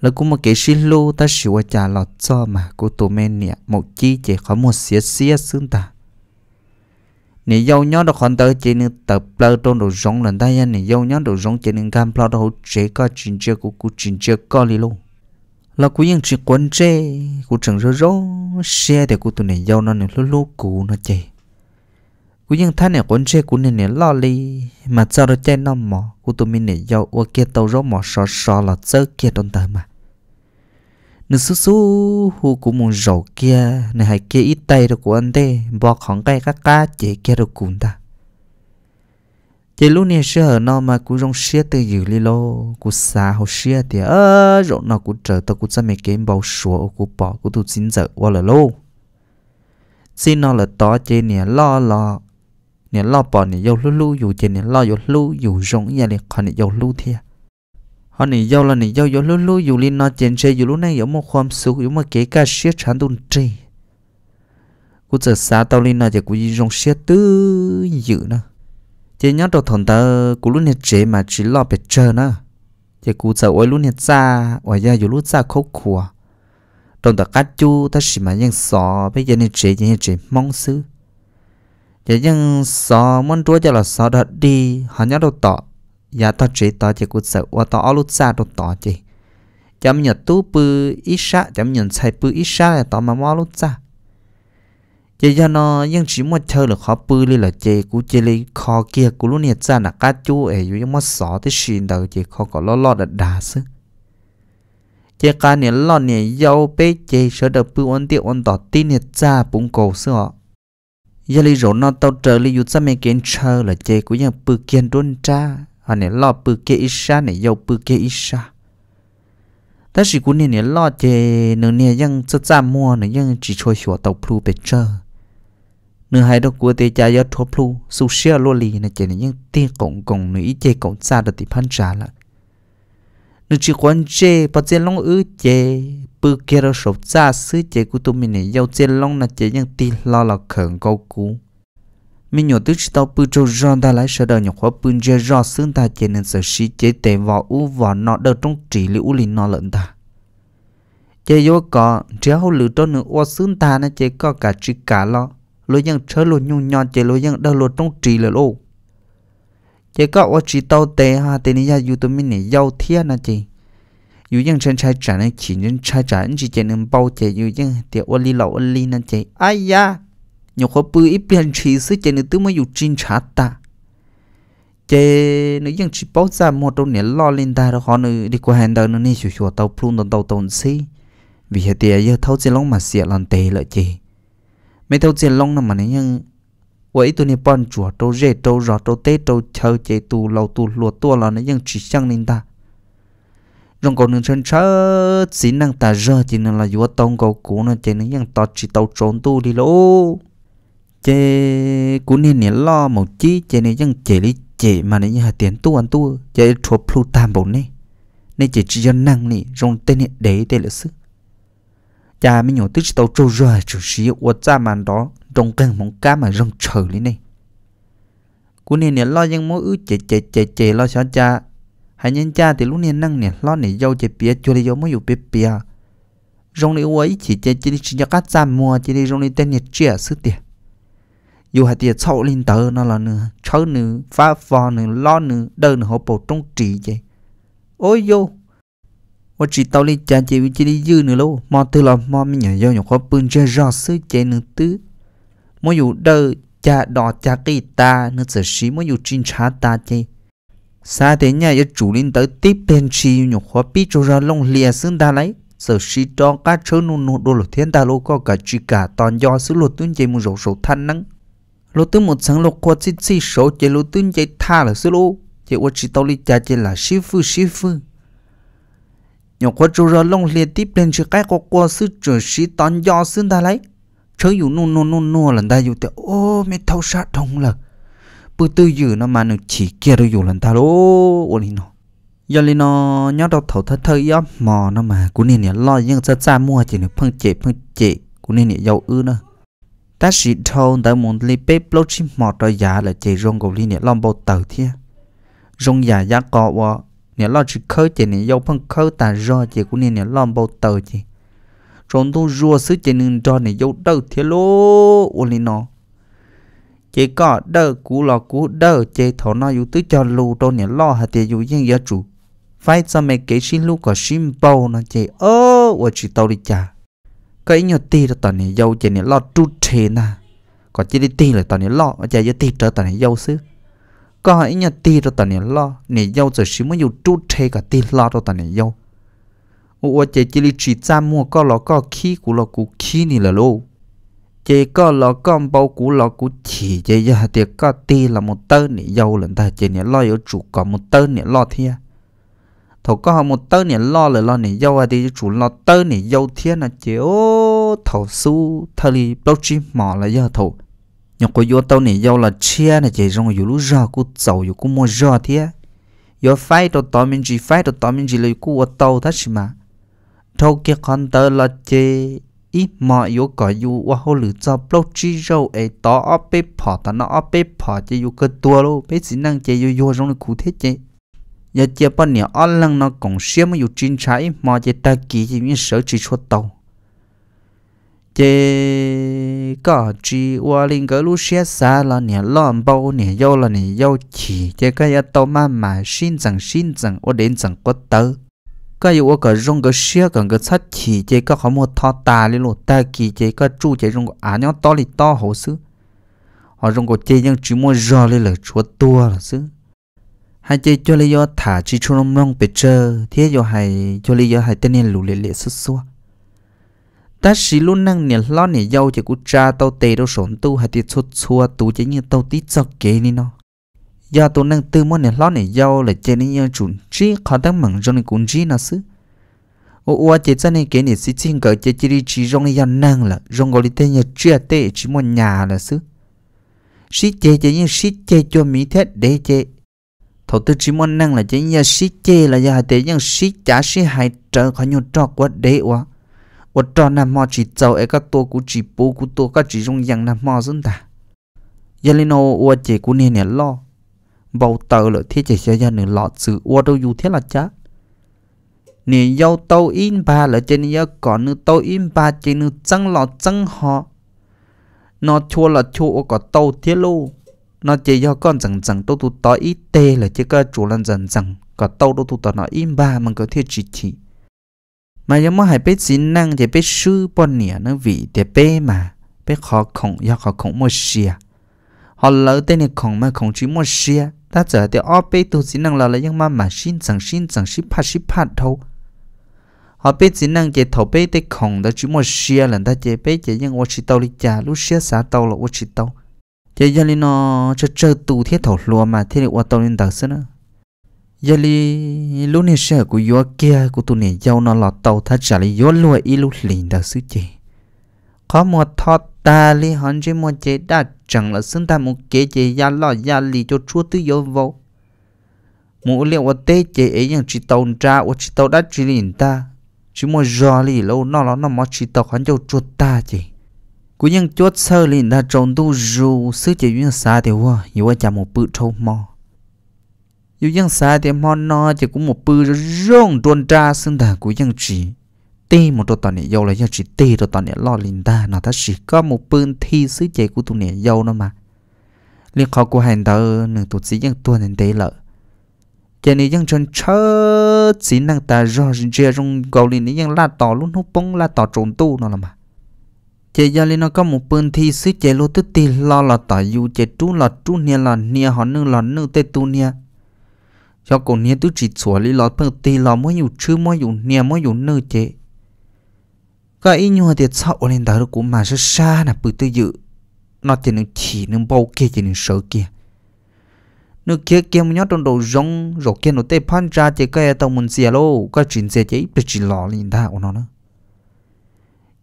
là cú mà cái xí lô ta chỉ qua trả lọt cho mà cú tụ men nè một chi chỉ có một xía xía xương ta nì dâu nhớ đồ con tới chỉ nên tập lơ trong đồ giống lần tay anh nì dâu nhớ đồ rong chỉ nên cam plao đồ chế có chuyện chưa của cụ chuyện chưa có li luôn là cụ yên chuyện quấn chế cụ chẳng rơ rô xe để cụ tụi nì dâu nó nè lú lú cụ nó chê cụ yên thay nè quấn chế cụ nè nè lo li mà sao đồ chơi nó mỏ cụ tụi mình nì dâu ô kia tàu rô mỏ sò sò là chơi kia trong tay mà นึกสู้ๆหูกูมุนโจกี้ในหายเกี้ยอีไตรกูอันเต้บอกของใกล้ก้าก้าเจ๊เกี้ยรกูนตาเจ๊ลูกเนี่ยเชื่อนอมากูร้องเชื่อตัวอยู่ลิโลกูสาเขาเชื่อเดียเออรถนอกูเจอตัวกูจะไม่เกมเบาชัวกูปอกูดูจินเจอว่าละโลซีนอละต่อเจเนี่ยล่อล่อเนี่ยล่อปอเนี่ยยกลู่ลู่อยู่เจเนี่ยล่อยกลู่อยู่รงเนี่ยเลยคนเนี่ยยกลู่เทีย họ nỉ dâu là nỉ dâu dâu lú lú dù linh nó chén chê dù lú này dẫu một khoam sụp dẫu một kế cả xiết chán đun chê cú giờ xa tao linh nó giờ cú dùng xiết tứ dữ nữa chỉ nhớ đầu thằng ta cú lú này chế mà chỉ lo bệt chờ nữa giờ cú giờ ôi lú này xa ôi giờ dù lú xa khóc khua, trong ta cắt chu, ta chỉ mà nhân sọ bây giờ này chê nhân chế mong sư giờ nhân sọ muốn chúa cho là sọ đã đi họ nhớ đầu tọt ya dạ, ta chỉ ta chỉ cút sợ và ta alu sa đồ ta chỉ chấm nhận tu bự ít sa chấm nhận sai bự ít sa là ta mà mua alu sa giờ giờ nó nhưng chỉ một chơi là khó bự đi là chơi cú chế lấy khó kia cú luôn nhiệt ra là cá chú ấy yếu mất sọ tới xin đầu chơi khó có lo lo đặt đà sức chế cá này lo này giàu bê chơi sợ được, bự ôn tiệu ôn tỏ tin nhiệt ra bụng cầu sức họ giờ lý rồi nó tao chơi lý dụ ra mấy kiến chờ là chơi của nhà bự kiên đôn cha anh này lo bự kế ít xa này giàu bự kế ít xa ta chỉ cũng nên lo nè nửa nè ยัง cho cha mua nè chỉ cho sửa tàu plu bê chơ, nửa hai đó của tê cha giật thua plu su xe lô lì nè chỉ nè nhưng tiên cổng cổng nửa ít chế cổng cha được thì phan trả lại nửa chỉ quan chế bà chê long ứ chế bự kế đó sổ cha sứ chế của tụi mình nè yêu chê long nè chê nhưng tiên lo là khẩn câu cú mình nhỏ tức tao bự trâu rong ta lại sợ đời nhỏ khóa bự dê rò xương ta chế nên sợ sĩ chế tệ vào u vào nọ đỡ trong trị lý u lìn nọ lợn ta chế vô có chế hậu lử trâu nữa u xương ta nó chế có cả trị cả lo lối dân chớ lối nhung nhon chế lối dân đỡ lối trong trị là lô chế có u trị tao tệ ha tệ này ya youtube mình này giàu thiên nè chị dù dân trên trai trả nên chỉ nên trai trả nên chỉ chế nên bao chế dù dân tiệt u lý lậu u lý nè chị ai ya nhọc khó bư ít bên chỉ sự chế nữ tư mới dục chín trả ta chế nữ dân chỉ bảo ra một trong nền lo lên ta đó họ nữ đi qua hàng đầu nữ nên chú sửa tàu plung tàu tàu tàu xí vì hiện tại giờ thâu chiến long mà xịa lần tệ lợi chế mấy thâu chiến long nằm mà nè nhưng vậy tụi nè bọn chùa trâu rê trâu rõ trâu tê trâu chờ chế tù lâu tù lùa tua là nữ dân chỉ chăng lên ta rong cầu nương chân chớ chỉ năng ta rơ chỉ năng là vua tông cầu cũ nó chỉ năng dân chỉ tàu trốn tu đi lỗ chế cú nên nè lo một chi chế này chẳng chế lý chế mà này như hạt tiền tu ăn tu chế thua plu tam bốn này nên chế chỉ dân năng nè rong tên này để để là sức cha mình nhổ tức tàu trâu rồi chủ sĩ uất cha mà đó rong căng mong cá mà rong chờ lý này cú nên nè lo ยัง mỗi ư chế chế chế chế lo cho cha hai nhân cha thì lúc nên năng nè lo nè dâu chế bia cho lý dâu mới dụ bia rong rong này uất chỉ chế chỉ đi chỉ cho cá cha mua chỉ đi rong này tên này chia sức tiền dù hạt tiệt sâu lên tờ nó là nữa chớ nữa phá phò nữa lo nữa đơn họ bộ trong trị vậy ôi vô và chỉ tao lên cha chị chỉ đi dư nữa lâu mà từ là mà mình nhảy vô nhọc khó bưng chơi rõ sư chế nữa tứ mỗi dù đơ cha đỏ cha cây ta nữa sợ xí mỗi dù trinh trá ta chơi xa thế nhà giờ chủ lên tới tiếp bên chi nhọc khó biết cho ra lông lìa xương ta lấy sợ xí cho cá chớ nụ nụ đồ lột thiên ta lô có cả chỉ cả toàn do sứ lột một rổ rổ thanh nắng lúc tư một sáng lúc qua chỉ chỉ số chỉ lúc tư chỉ tha là số lô chỉ qua chỉ tao li cha chỉ là sư phụ sư phụ nhỏ qua chú ra long liệt tiếp lên chỉ cái qua qua sư trưởng sĩ tán do xương ta lấy chớ dù nô nô nô nô lần ta dù te ô mẹ thâu sát thông là bữa tư dự nó mà nó chỉ kia rồi dù lần ta lô ôn hình nó giờ lên nó nhớ đọc thầu thật thơ yếu mò nó mà cũng nên lo nhưng ra ra mua chỉ nó phăng chế phăng chế cũng nên giàu ư nữa ta sĩ thâu đã một li bê bô chim mọt rồi giả là chạy rong gầu li nè lòng bầu tàu thiên rong giả giả có wa nè lo chỉ khơi chạy nè dâu phân khơi ta do chạy của nè nè lòng bầu tàu chạy rong tu rùa sứ chạy nè do nè dâu đâu thiên lô ô li nó chỉ có đỡ cú lò cú đỡ chỉ thọ nó yếu tứ cho lù đâu nè lo hạt tiền yếu yên giá chủ phải cho mẹ kể xin lù có xin bầu nó chỉ ơ ô chỉ tàu đi chả cái nhiều ti rồi tao này dâu chỉ này lo trụ trì na có chỉ đi ti rồi tao này lo ở chỉ ti rồi tao này dâu xứ có ấy nhiều ti rồi tao này lo này dâu rồi chỉ mới dùng trụ trì cả ti lo rồi tao này dâu ủa chỉ chỉ đi chỉ ra mua có lo có khí của lo của khí này là lô chỉ có lo con bao của lo của chỉ chỉ giờ thì có ti là một tơ này dâu lần ta chỉ này lo ở chủ có một tơ này lo thiệt thầu có một tơ nè lo là lo nè dâu à đi chủ lo tơ nè dâu thiên là chiếu thầu su thơ li bao chi mỏ là giờ thầu nhọc có vô tơ nè dâu là chia là chỉ trong dù lúc giờ cú giàu dù cú mua giờ thế giờ phải đồ tao mình chỉ phải đồ tao mình chỉ là cú ở tàu thế mà thầu kia con tơ là chỉ ý mà vô cỏ vô và hồ lử cho bao chi rau ấy tao ở bếp phở tao nó ở bếp phở chỉ vô cơ tua luôn bếp chỉ năng chỉ vô vô trong là cụ thế chứ giờ chỉ bao nhau ăn lăng nó cũng xiêm mà chín trái mà chỉ ta kỳ chỉ những sở chỉ cho tàu chỉ có chỉ qua linh cái lúc xe xa là nè lon bao nè yêu là nè yêu chỉ chế cái tàu mà mà xin rằng xin rằng ô đến rằng có tới cái yêu cái rong cái xe còn cái sắt chỉ chế có khó mua thọ tà lên luôn ta kỳ chế có chu chế rong à nhau to li to hồ sứ họ rong cái chỉ nhưng chỉ mua rò lên là chúa tua là sứ hai chơi cho lý do thả chỉ cho nông nông bề chơi, thế do hay cho lý do hay tên này lù lệ lệ xuất xua ta chỉ luôn năng nè lo nè dâu chỉ cú cha tao tê đâu sổn tu hay tiệt xuất xua tu chỉ như tao tí cho kế ni nó do tu năng tư món nè lo nè dâu là chơi nên nhau chuẩn trí khó tăng mặn cho nên cũng trí nó xứ ô ô chỉ cho nên kế nè xí chinh cỡ chơi chỉ đi chỉ rong này dàn năng là rong gọi tên nhà chia tê chỉ muốn nhà là xứ xí chơi chơi như xí chơi cho mỹ thế để chơi thầu tư chỉ muốn năng là chỉ nhà sĩ chê là nhà để những sĩ trả sĩ hai trở khỏi nhau trò quá đế quá và trò nằm mò chỉ giàu ấy các tôi của chỉ bố của tôi các chỉ dùng dạng nằm mò dân ta giờ lên ô ô chỉ của nên nè lo bầu tờ là thiết chế sẽ ra nửa lọt chữ ô đâu dù thế là chắc nè yêu tàu in ba là trên nhà còn nửa tàu in ba trên nửa chân lọ chân họ nó chua là chua có tàu thiết luôn nó chỉ do con rằng rằng tôi tụ tỏ ít tê là chỉ có chủ lần rằng rằng có tàu tôi tụ tỏ nó im ba mà có thiết chỉ chỉ mà giống mà hai biết xin năng thì biết sư bọn nè nó vì để bé mà biết khó khổng do khó khổng một xia họ lỡ tên này khổng mà khổng chỉ một xia ta chờ thì ở bé tôi xin năng là lấy nhưng mà mà xin rằng xin rằng xin phát xin phát thôi họ biết xin năng chỉ thầu biết tên khổng đó chỉ một xia lần ta chỉ bé chỉ nhưng tôi chỉ tàu đi chả lúc xia xả tàu là tôi chỉ tàu thế giờ li nó chơi chơi tù thiết thổ lúa mà thế thì qua tàu lên tàu xí giờ li lúc này sẽ của gió kia của tụi này giàu nó lọt tàu thật trả li gió lúa ít lúc liền tàu xí chị có một thọ ta li hòn chỉ một chế đã chẳng là xứng ta một kế chế ya lo ya li cho chúa tư gió vô một liệu ở tế chế ấy những chỉ tàu ra ở chỉ tàu đã chỉ liền ta chỉ một giờ li lâu nó nó nó mất chỉ tàu hắn cho chúa ta chị cú nhân chốt sơ liền đã trốn tu dù sư chỉ duyên xa thì hoa yêu chả một bự trâu mò yêu dân xa thì mò nó chỉ cũng một bự rong tuôn tra xưng đà cú dân chỉ tê một trò toàn này dâu là dân chỉ tê trò toàn này lo liền ta nó ta chỉ có một bự thi sư chỉ của tụi này dâu nó mà liền khó của hành tờ nương tụt sĩ dân tuôn nên tê lợi cho nên dân chân chớ chỉ năng ta rõ ràng rong gầu liền dân la tỏ luôn hút bông la tỏ trốn tu nó là mà chế gia lên nó có một phần thi sứ chế lô tức tì lo là tả dù chế trú là trú nia là nia họ nương là nương tê tu nia cho cổ nia tức chỉ sủa lý lo phần tì lo mỗi dù chứ mỗi dù nia mỗi dù nương chế cái ý nhu thì sao lên đó của mà sẽ xa nè bự tư dự nó chỉ nương chỉ nương bao kê chỉ nương sợ kia nước kia kia mình nhớ trong đầu rong rồi kia nó tê phan ra chế cái e tàu mình xìa lô cái chuyện gì chế bị chỉ lo lên của nó nữa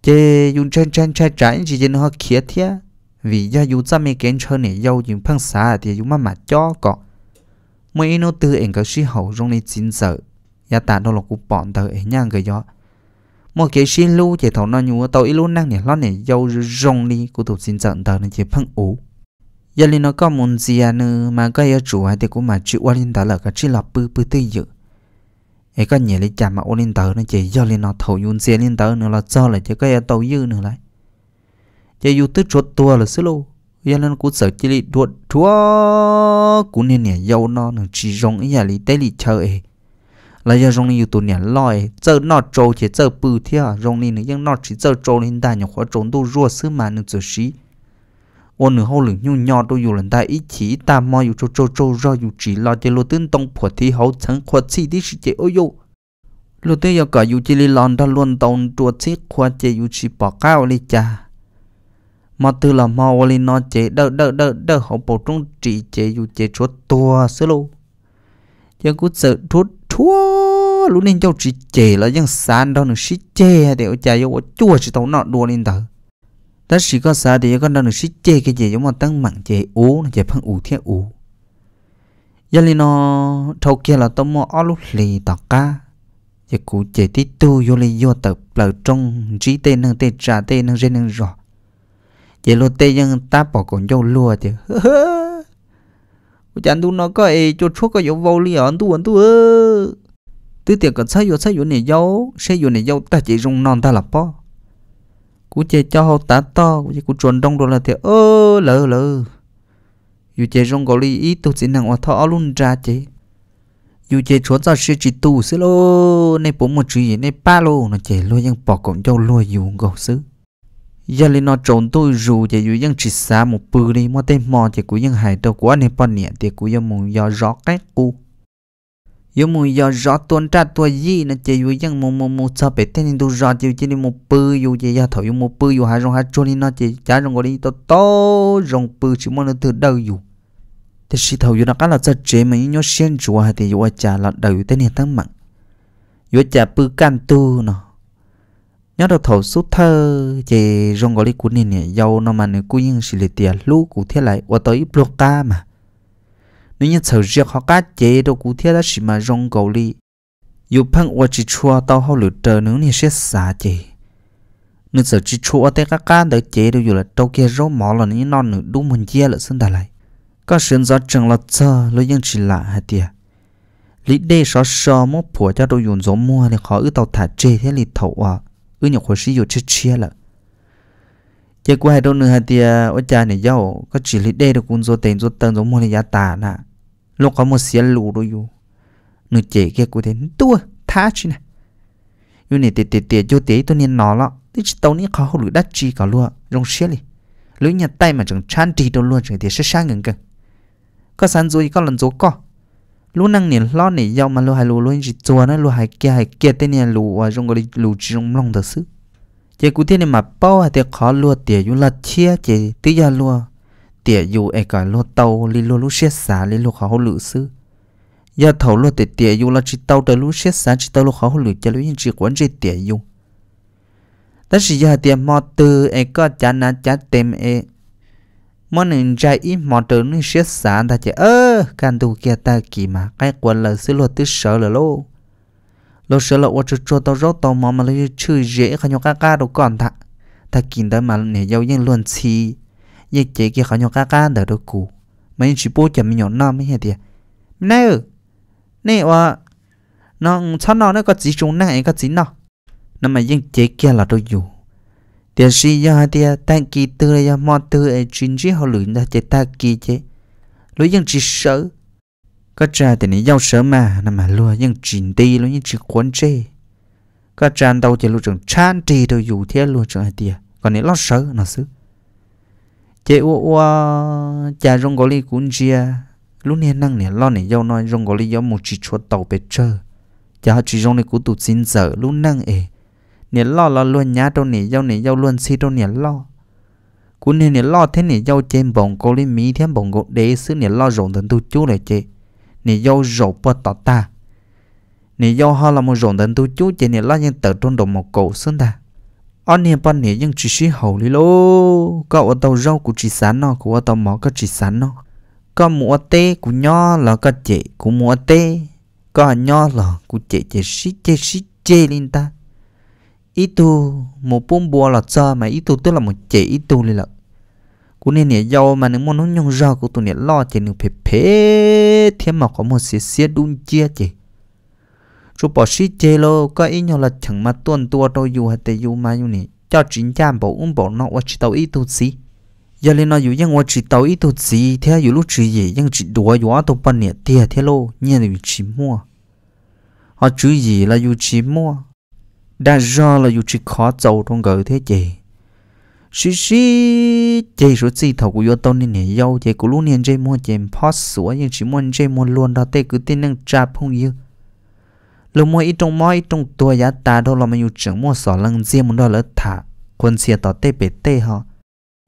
chế dùng chân chân chân chân chỉ trên họ kia thia vì do dù cha mẹ kiến chơi này giàu dùng phăng xả thì dùng mà mà cho cọ mỗi ino từ ảnh cái sĩ hậu trong này chính giờ ya ta đâu là cũng bọn tờ ảnh nhang cái gió một cái sĩ lưu chỉ thầu nó nhúa tàu ít năng này lo này giàu rong đi của tụ chín giờ tờ này chỉ phăng ủ giờ lên nó có muốn gì à nữa mà cái chủ ai thì cũng mà chịu qua lên là cái chỉ là bự bự tư dự ấy có nhiều lý chả mà ô lên tờ nó chỉ do lên nó thầu yun xe lên tờ nữa là do là chỉ có cái tàu dư nữa lại chỉ dù tức chuột tua là xứ lô giờ nên cũng sợ chỉ lý đuột chúa cũng nên nè dâu nó nó chỉ rong ấy là lý tế lý chơi là giờ rong yêu tụi lo ấy, giờ nó trâu chỉ giờ bự thế à rong nên nữa nhưng nó chỉ giờ trâu lên ta nhỏ khó trốn đâu rùa xứ mà nó chỉ ô nửa hậu lưng nhung nhọ đôi dù lần ta ý chỉ ta mò dù trâu trâu trâu ra dù chỉ lo chơi lô tướng tông phật thì hậu chẳng khoa chi đi sự chơi ôi dù lô tướng yêu cả dù chỉ li lon đó luôn tông chùa chết khoa chơi dù chỉ bỏ cao li cha mà từ là mò ô li nó chơi đỡ đỡ đỡ đỡ hậu bổ trung trị chơi dù chơi chúa tua xứ lô giờ cứ sợ thuốc chúa lúc nên cháu chỉ chơi là dân sàn đó nữa chỉ chơi hay để ở cha yêu chúa chỉ tao nọ đua nên thở ta chỉ có sa thì con đang được sĩ chê cái gì giống mà tăng mặn chê ố chê phăng ủ thiết ú. giờ này nó thâu kia là tao mua lúc lì tao cá, giờ cụ chê tí tu vô lên vô tập lờ trong trí tê năng tê trà tê năng rê năng rõ. giờ lô tê nhưng ta bỏ còn vô lùa chứ chẳng tu nó có ai cho chút có vô vô li ẩn tu ẩn tu ơ tư tiệc còn sai vô sai vô này vô sai vô này vô ta chỉ dùng non ta là po cú chơi cho hậu tá to cú chơi cú chuẩn đông đồ là thế ơ lỡ lỡ dù chơi rong gò li ít tu chỉ năng hoa thọ luôn ra chế dù chơi chúa cho sư chỉ tu sư lô này bố một chuyện này ba lô nó chơi bỏ cổng châu lô dù gò sư giờ lên nó trốn tôi dù chơi chỉ xa một bự đi mà tên mò chơi cú ยัง hại đâu quá nên bao nhiêu thì cú ยัง muốn do rõ cái cú yo mu yo rõ tuần tra tua gì nè chỉ yo yang mu mu mu sao bé tên tu rõ chỉ chỉ đi mu bự yo chỉ ya thầu yo mu bự yo hai rong hai chôn đi nó chỉ chả rong gọi đi to to rong bự chỉ muốn nó từ đầu yo thế sĩ thầu yo nó cá là sao chế mà nhớ xuyên chùa hay thì yo chả là đầu yo tên hiện tăng mạnh yo chả bự can tu nó nhớ đầu thầu sút thơ chỉ rong gọi đi cún nè yo nó mà nè cún nhưng xử lý tiền lú cụ thế lại và tới block ca mà nếu như sầu riêng họ cá chế đâu cụ thiết đó chỉ mà rong cầu li dù phăng qua chỉ chua tao họ lửa trời nếu như sẽ xả chế nếu sầu chỉ chua tê cá cá đỡ chế đâu dù là đâu kia rau mỏ là nếu non nữa đúng mình chia là xin lại có sườn gió trăng là chờ lối dân chỉ lạ hả tiệt lý đê sọ sọ mốt phủa cho tôi dùng gió mua thì khó ư tàu thả chê thế lì thầu à ư nhọc hồi sĩ dù chết chia là chế qua hai đâu nữa hả tiệt ở cha này giàu có chỉ lý đê được cuốn gió tiền gió tần gió mua thì giá tà nè nó có một xe lù rồi dù nó chế kia của thế tua thá chứ nè như này tệ tệ tệ cho tệ tôi nên nó lọ tức chỉ tao nên khó hậu đắt chi cả luôn rong xe đi lửa nhà tay mà chẳng chán đi đâu luôn chẳng thể sẽ sáng ngừng cần có sáng rồi có lần rồi có lũ năng niệm lo này giao mà lũ hai lũ lũ chỉ chua nó lũ hai kia hai kia tên này lũ à cái lũ chỉ trong lòng thật sự cụ thế này mà bao hai à, tiếc khó lúa tiền chúng là chia chỉ tí giờ lúa tỉa dù ai cả lô tàu li lô lúc xét xả li lô khó hỗ sư giờ thầu lo tỉa tỉa dù là chỉ tàu tới lu xét xả chỉ tàu lo khó hỗ lự cho lúc những chỉ quấn chỉ tỉa dù tất sự giờ tiền mò từ ai có chả na chả tem ai món nên trái ít mò từ nước xét xả ta chỉ ơ can tu kia ta kỳ mà cái quần là sư lo tứ sợ là lo lô sợ là ô chua chua tàu rốt tàu mò mà lấy chơi dễ không nhau cá cá đâu còn thà ta kín tới mà nè giàu yên luôn chi ye chế e, e kia khó nhau cá cá đỡ đâu cụ mấy chỉ bố chậm nhỏ nó mấy hệ tiệt nè ừ này wa nó sao nó nó có chỉ chung này có chỉ nó nó mà yên chế kia là đâu dù tiệt sĩ do hai tiệt tăng kỳ tư là do mò tư ấy chuyển chỉ họ luyện ra chế ta kỳ chế lối yên chỉ sợ có trà thì này giao sợ mà nằm mà luôn yên chỉ đi luôn yên chỉ quấn chế có trà đâu chỉ lúa trường chán e đi đâu dù thế lúa trường hai tiệt còn này lo sợ nó xứ chế ô ô cha rong gọi li cũng chia lúc này năng này lo này dâu nói rong gọi li dâu một chỉ cho tàu bê chơ cha chỉ rong này cũng tụt xin giờ lúc năng ê nè lo lo luôn nhá đâu nè dâu nè dâu luôn si đâu nè lo cũng nè nè lo thế nè dâu trên bồng gọi li mí thế bồng gọi để xứ nè lo rộn tận tu chú này chế nè dâu rộn bơ tọt ta nè dâu ho là một rộn tận tu chú chế nè lo nhân tự trong đồng một cổ xương ta anh hiện ban nãy nhưng chỉ xí hậu lý lô cậu ở tàu rau của chị sán nó của ở tàu mỏ có chị sán nó có mua tê của nho là có chị của mua tê có nho là của chị chị xí chị xí chê lên ta ít tu một bông bùa là cho mà ít tu tức là một chị ít tu lên là của nên nè giàu mà nếu muốn nó nhung rau của tụi nè lo chỉ nửa phê phê thêm mà có một xí xí đun chia chị chú bỏ xí chê lô có ý nhau là chẳng mà tuần tua đâu dù hay tê dù mà như nè cho chính chạm bảo ung bảo nó quá chỉ tàu ý tu xí giờ lên nó dù ยัง quá chỉ tàu ý tu xí thế dù lúc chỉ gì ยัง chỉ đùa dù tàu bận nè thế thế lô nhiên là chỉ mua họ chú gì là dù chỉ mua đa do là dù chỉ khó giàu trong gỡ thế chị xí xí chị số chỉ thầu của tôi nên nè yêu, chị của lúc nè chơi mua chị post sủa nhưng chỉ mua chơi mua luôn đó tê cứ tin năng trả phong yêu lúc mua ít trong mỗi trong tua giá ta đâu là mình chẳng mua sò lăng riêng muốn đó lỡ thả quân xe tỏ tê bể tê họ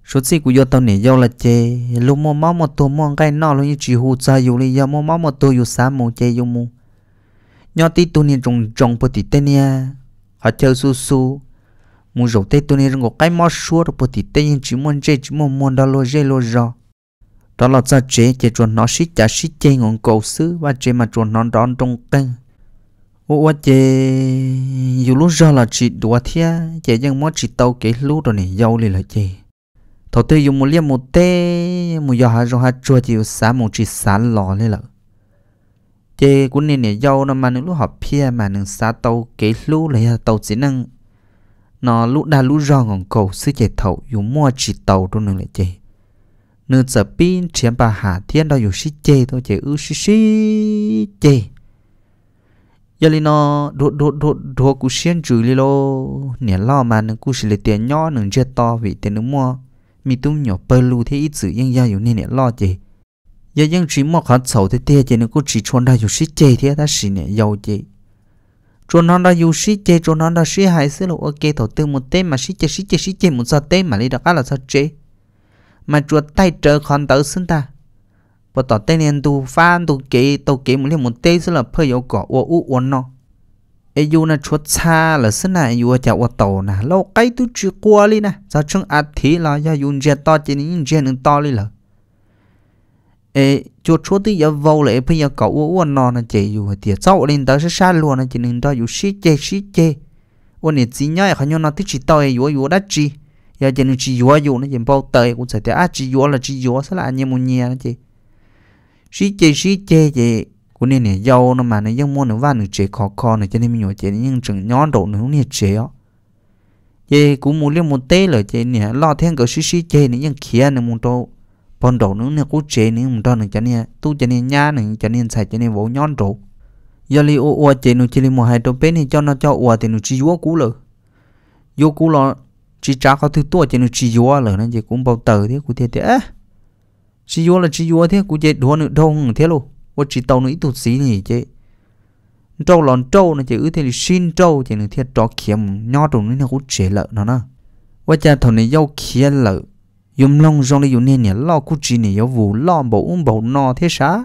số chi của yo tao nể yo là chê lúc mua máu một tua mua cái nọ luôn như chỉ hụt ra dù li yo mua máu một tua dù sáng mua chê yo mua nhỏ tí tu niên trồng trồng bơ tí tê nha họ chơi su su mua rổ tê tu niên trồng cái mò xua rồi bơ tí tê nhưng chỉ muốn chê chỉ muốn mua đó lo chê lo rõ đó là sao chế chế chuồn nó xít chả xít chê ngon cầu xứ và chế mà chuồn nó đón trong canh ô ô chê dù lúc ra là chị đùa thia chè chẳng mất chị tàu cái lú rồi này giàu lì là chê thầu tê dùng một liêm một tê một giờ hai giờ hai chua chịu xả một chị xả lò lì là chê cũng nên này giàu nó mà những lúc họp pia mà những xả tàu cái lú là tàu chỉ năng nó lú đa lú ra ngon cầu sư chè thầu dùng mua chị tàu rồi nữa là chê nữa giờ pin chém bà hà thiên đâu dùng xí chê thôi chè ư xí xí chê giờ li nó đồ đồ đồ đồ cú xiên chữ li lo nè lo mà nó cú xì lấy tiền nhỏ nâng chết to vì tiền nó mua mi tung nhỏ bơ lu thế ít sự yên giao yếu nên nè lo chị giờ dân chỉ mua khát sầu thế thế chị nó cú chỉ chọn ra yếu sĩ chê thế ta xì nè giàu chị chọn nó ra yếu sĩ chê chọn nó ra sĩ hại xí lo ok thầu tư một tên mà sĩ chê sĩ chê sĩ chê một sao tên mà lấy được cái là sao chê mà chuột tay trở còn tớ xin ta tu tu tu kế, kế một một li 不到当年都饭都给都给我们我们带是了朋友搞我我我呢。哎呦那出差了是那有叫我到那老该都去过哩呢，咋成阿提了要用这到今年这能到哩了？哎，就出的要 vào lại bây giờ cậu uốn nó nó chạy dù thì sau lên đó sẽ xa luôn nó chỉ nên đó dù xí chê xí chê uốn nè à, chỉ nhớ không nhớ nó tức chỉ tao ấy dù dù đã chỉ giờ chỉ nên chỉ dù nó chỉ bao tới cũng sẽ thấy à chỉ dù là chỉ dù sẽ là anh em một nhà nó chỉ sĩ chế sĩ chế chế của nên này giàu nó mà nó dân mua nó vào nó chế khó khó này cho nên mình nhổ chế nhưng chẳng nhón độ nó không nên chế ó chế cũng muốn liên một tê là chế này lo thiên cái sĩ sĩ chế này nhưng kia này muốn đâu bọn đồ nó này cũng chế này muốn đâu này cho nên tu cho nên nhá này cho nên sạch cho nên vô nhón độ giờ li ô ô chế nó chỉ li một hai đôi bên thì cho nó cho ô thì nó chỉ vua cũ lờ vua cũ là chỉ trả có thứ tua chế nó chỉ vua lờ nên chỉ cũng bao tờ thế cũng thế thế chỉ vô là chỉ vô thế cũng chết đua nữa đâu thế luôn và chỉ tàu nữa tụt xí nhỉ chứ trâu lòn trâu này chỉ ư thế là xin trâu chỉ nữa thiệt trò kiếm nho trùng nữa nó cũng chế lợ nó nè. và cha thằng này giàu kia lợ dùng long rong đi dùng nên nhỉ lo cũng chỉ này giàu vụ lo bổ uống um bổ no thế sao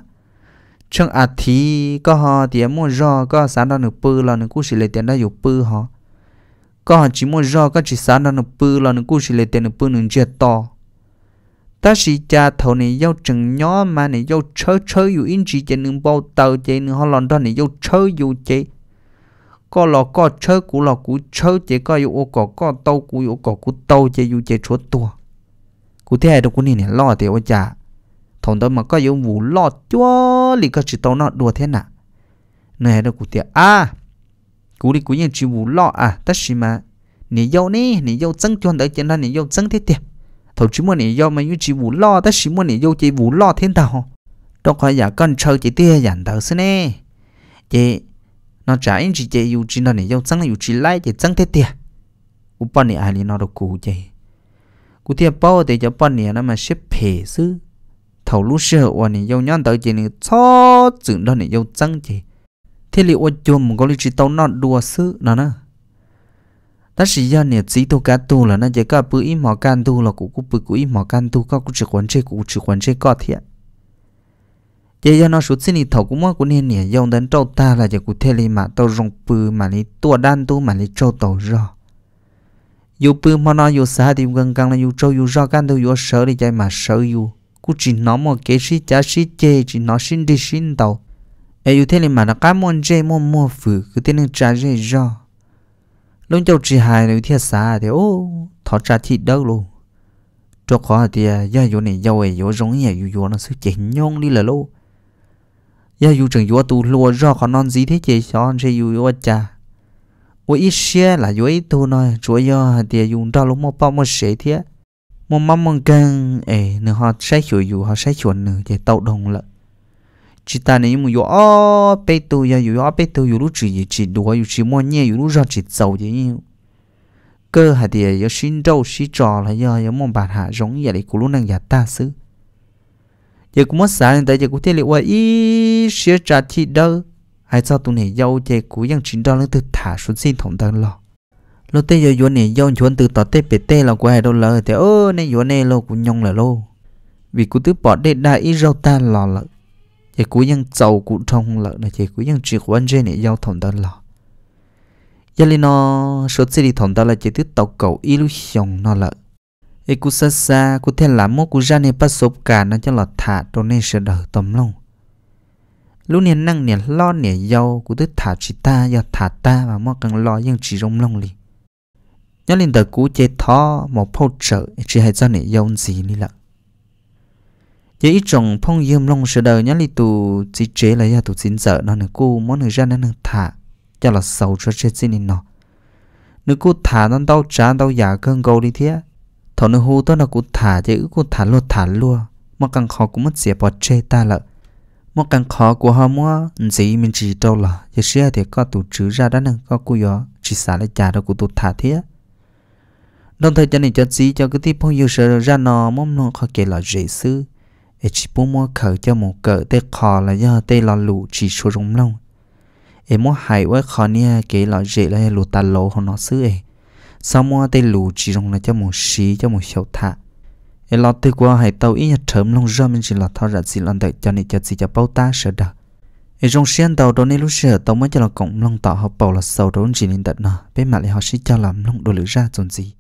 chẳng à thì có họ tiền mua rau có sản ra được bự là nên cú chỉ lấy tiền đó dùng bự họ có chỉ mua rau có chỉ sản ra được bự là nên cú chỉ lấy tiền được bự nên chết to ta sĩ cha thầu này yêu chừng nhỏ mà này yêu chớ chớ dù in chỉ chơi nương bao tàu chơi nương họ lòn đó này yêu chớ dù chơi có lò có chớ cũ lò cũ chớ chơi có dù ô có có tàu cũ dù có cũ tàu chơi dù chơi chúa tua cũ thế hệ đó cũ này này lo thì ô cha thằng đó mà có yêu vụ lo chúa lì có chỉ tàu nó đùa thế nè này đó cũ thế à cũ đi cũ nhiên chỉ vụ lo à ta gì mà nị yêu nè yêu nị dâu 增 cho đỡ chuyện là nị dâu 增 thế tiệt thầu chỉ muốn do mà như chỉ vũ lo ta chỉ muốn do chỉ vũ lo thiên tàu trong khỏi giả con chơi chỉ tia giản tàu xin nè chị nó trả anh chị chị yêu chị nó này yêu chẳng yêu chị lại chị chẳng thế tia u bọn này ai nó được cũ chị cũ tia bao thì cho bọn này nó mà xếp phe sư thầu lúc sơ u này yêu nhau tới chị này cho chữ đó này yêu chẳng chị thế liệu u chùm có lý chị tàu nó đùa sư nó nữa ta chỉ do nè chỉ tu cá tu là nó chỉ có bự ít mỏ can tu là cũng cũng bự cũng ít mỏ can tu có cũng chỉ quan chế cũng chỉ quan chế có thiệt chỉ do nó suốt sinh thầu cũng mất cũng nên nè dùng đến trâu ta là chỉ cũng thế li mà tao rong bự mà li tua đan tu mà li trâu tàu rồi dù bự mà nó dù xa thì gần gần là dù trâu dù rõ can tu dù sợ thì chạy mà sợ dù cũng chỉ nó mà cái sĩ chả sĩ chê chỉ nó sinh đi sinh tàu ấy dù thế li mà nó cá mòn chê mòn mòn phử cứ thế nên trả dễ rồi lông châu chỉ hài nếu thiệt xa thì ô thọ ra thì đâu luôn cho khó thì gia vô này giàu ấy vô giống như vô vô nó sự chỉnh nhông đi là lô gia vô trường vô tu lùa ra còn non gì thế chứ, cho anh sẽ vô vô cha ô ít là vô ít tu nói chúa thì dùng ra lúc một bao một sẻ thế một mắm một canh ấy nữa họ sẽ chịu dù họ sẽ chuẩn nữa để tàu đồng lợi chỉ ta này mà yo bé tu ya yo bé tu yo lúc chỉ chỉ đùa yo chỉ mua nhẹ yo lúc ra chỉ giàu vậy nhiều cơ hạt thì yo xin đâu xin trò là yo yo mong bạn hạ giống vậy của lúc năng giả ta xứ giờ cũng mất sáng tại giờ cũng thế liệu ý sẽ trả thì đâu hay sao tụi này giàu chơi cũng ยัง chính đó là từ thả xuống xin thủng đơn lo lúc tây giờ yo này yo chuẩn từ tỏ tê bể tê là của hai đô lợ thì ơ này yo này lo cũng nhông là lo vì cũng tứ bỏ để đại ý rau ta lò lợn nhân tàu 也古样走古通了，那也古样只关键呢要同的了。一里呢，说这里同的了，就都到狗一路上那了。也古啥啥，古天蓝么古让你把手干那叫了塔，都那是的懂了。lúc này năng này lo này giàu của tức thả chỉ ta giờ thả ta và mò cần lo nhưng chỉ rong lòng liền nhớ lên tờ cú chơi thó một phô trợ chỉ hay cho này giàu gì đi lận chỉ ít trồng phong yếm long sờ đời nhá li tụ chỉ chế là ya tụ chín sợ nó nửa cô món nửa ra nó nửa thả cho là sâu cho chết xin nó nửa cô thả nó đau trả đau giả cơn gầu đi thế thọ nửa hú tôi là cô thả chứ cô thả luôn thả luôn mà càng khó cũng mất dễ bỏ chê ta lợ mà càng khó của họ mua gì mình chỉ đâu là giờ xe thì có tụ chữ ra đó nè có cô gió chỉ xả lại trả đâu của tụ thả thế đồng thời cho này cho gì cho cái tiếp phong yêu sợ ra nó mong nó khó kể là dễ xưa e chỉ bố mua khởi cho một cỡ tê khó là do tê lo lụ chỉ số rung lâu e mua hại quá khó nia cái là dễ là lụ tà lỗ hồ nó xứ e sau mua tê lụ chỉ rung là cho một xí cho một hiệu thạ e lo tê qua hại tàu ít nhật thơm lông ra mình chỉ là thao ra gì lần đợi cho nên cho gì cho bao ta sợ đợt e trong xiên tàu đó nên lúc sợ tàu mới cho là cộng lông tỏ học bầu là sầu đốn chỉ nên đợt nó bên mặt lại họ sẽ cho làm lông đồ lửa ra tồn gì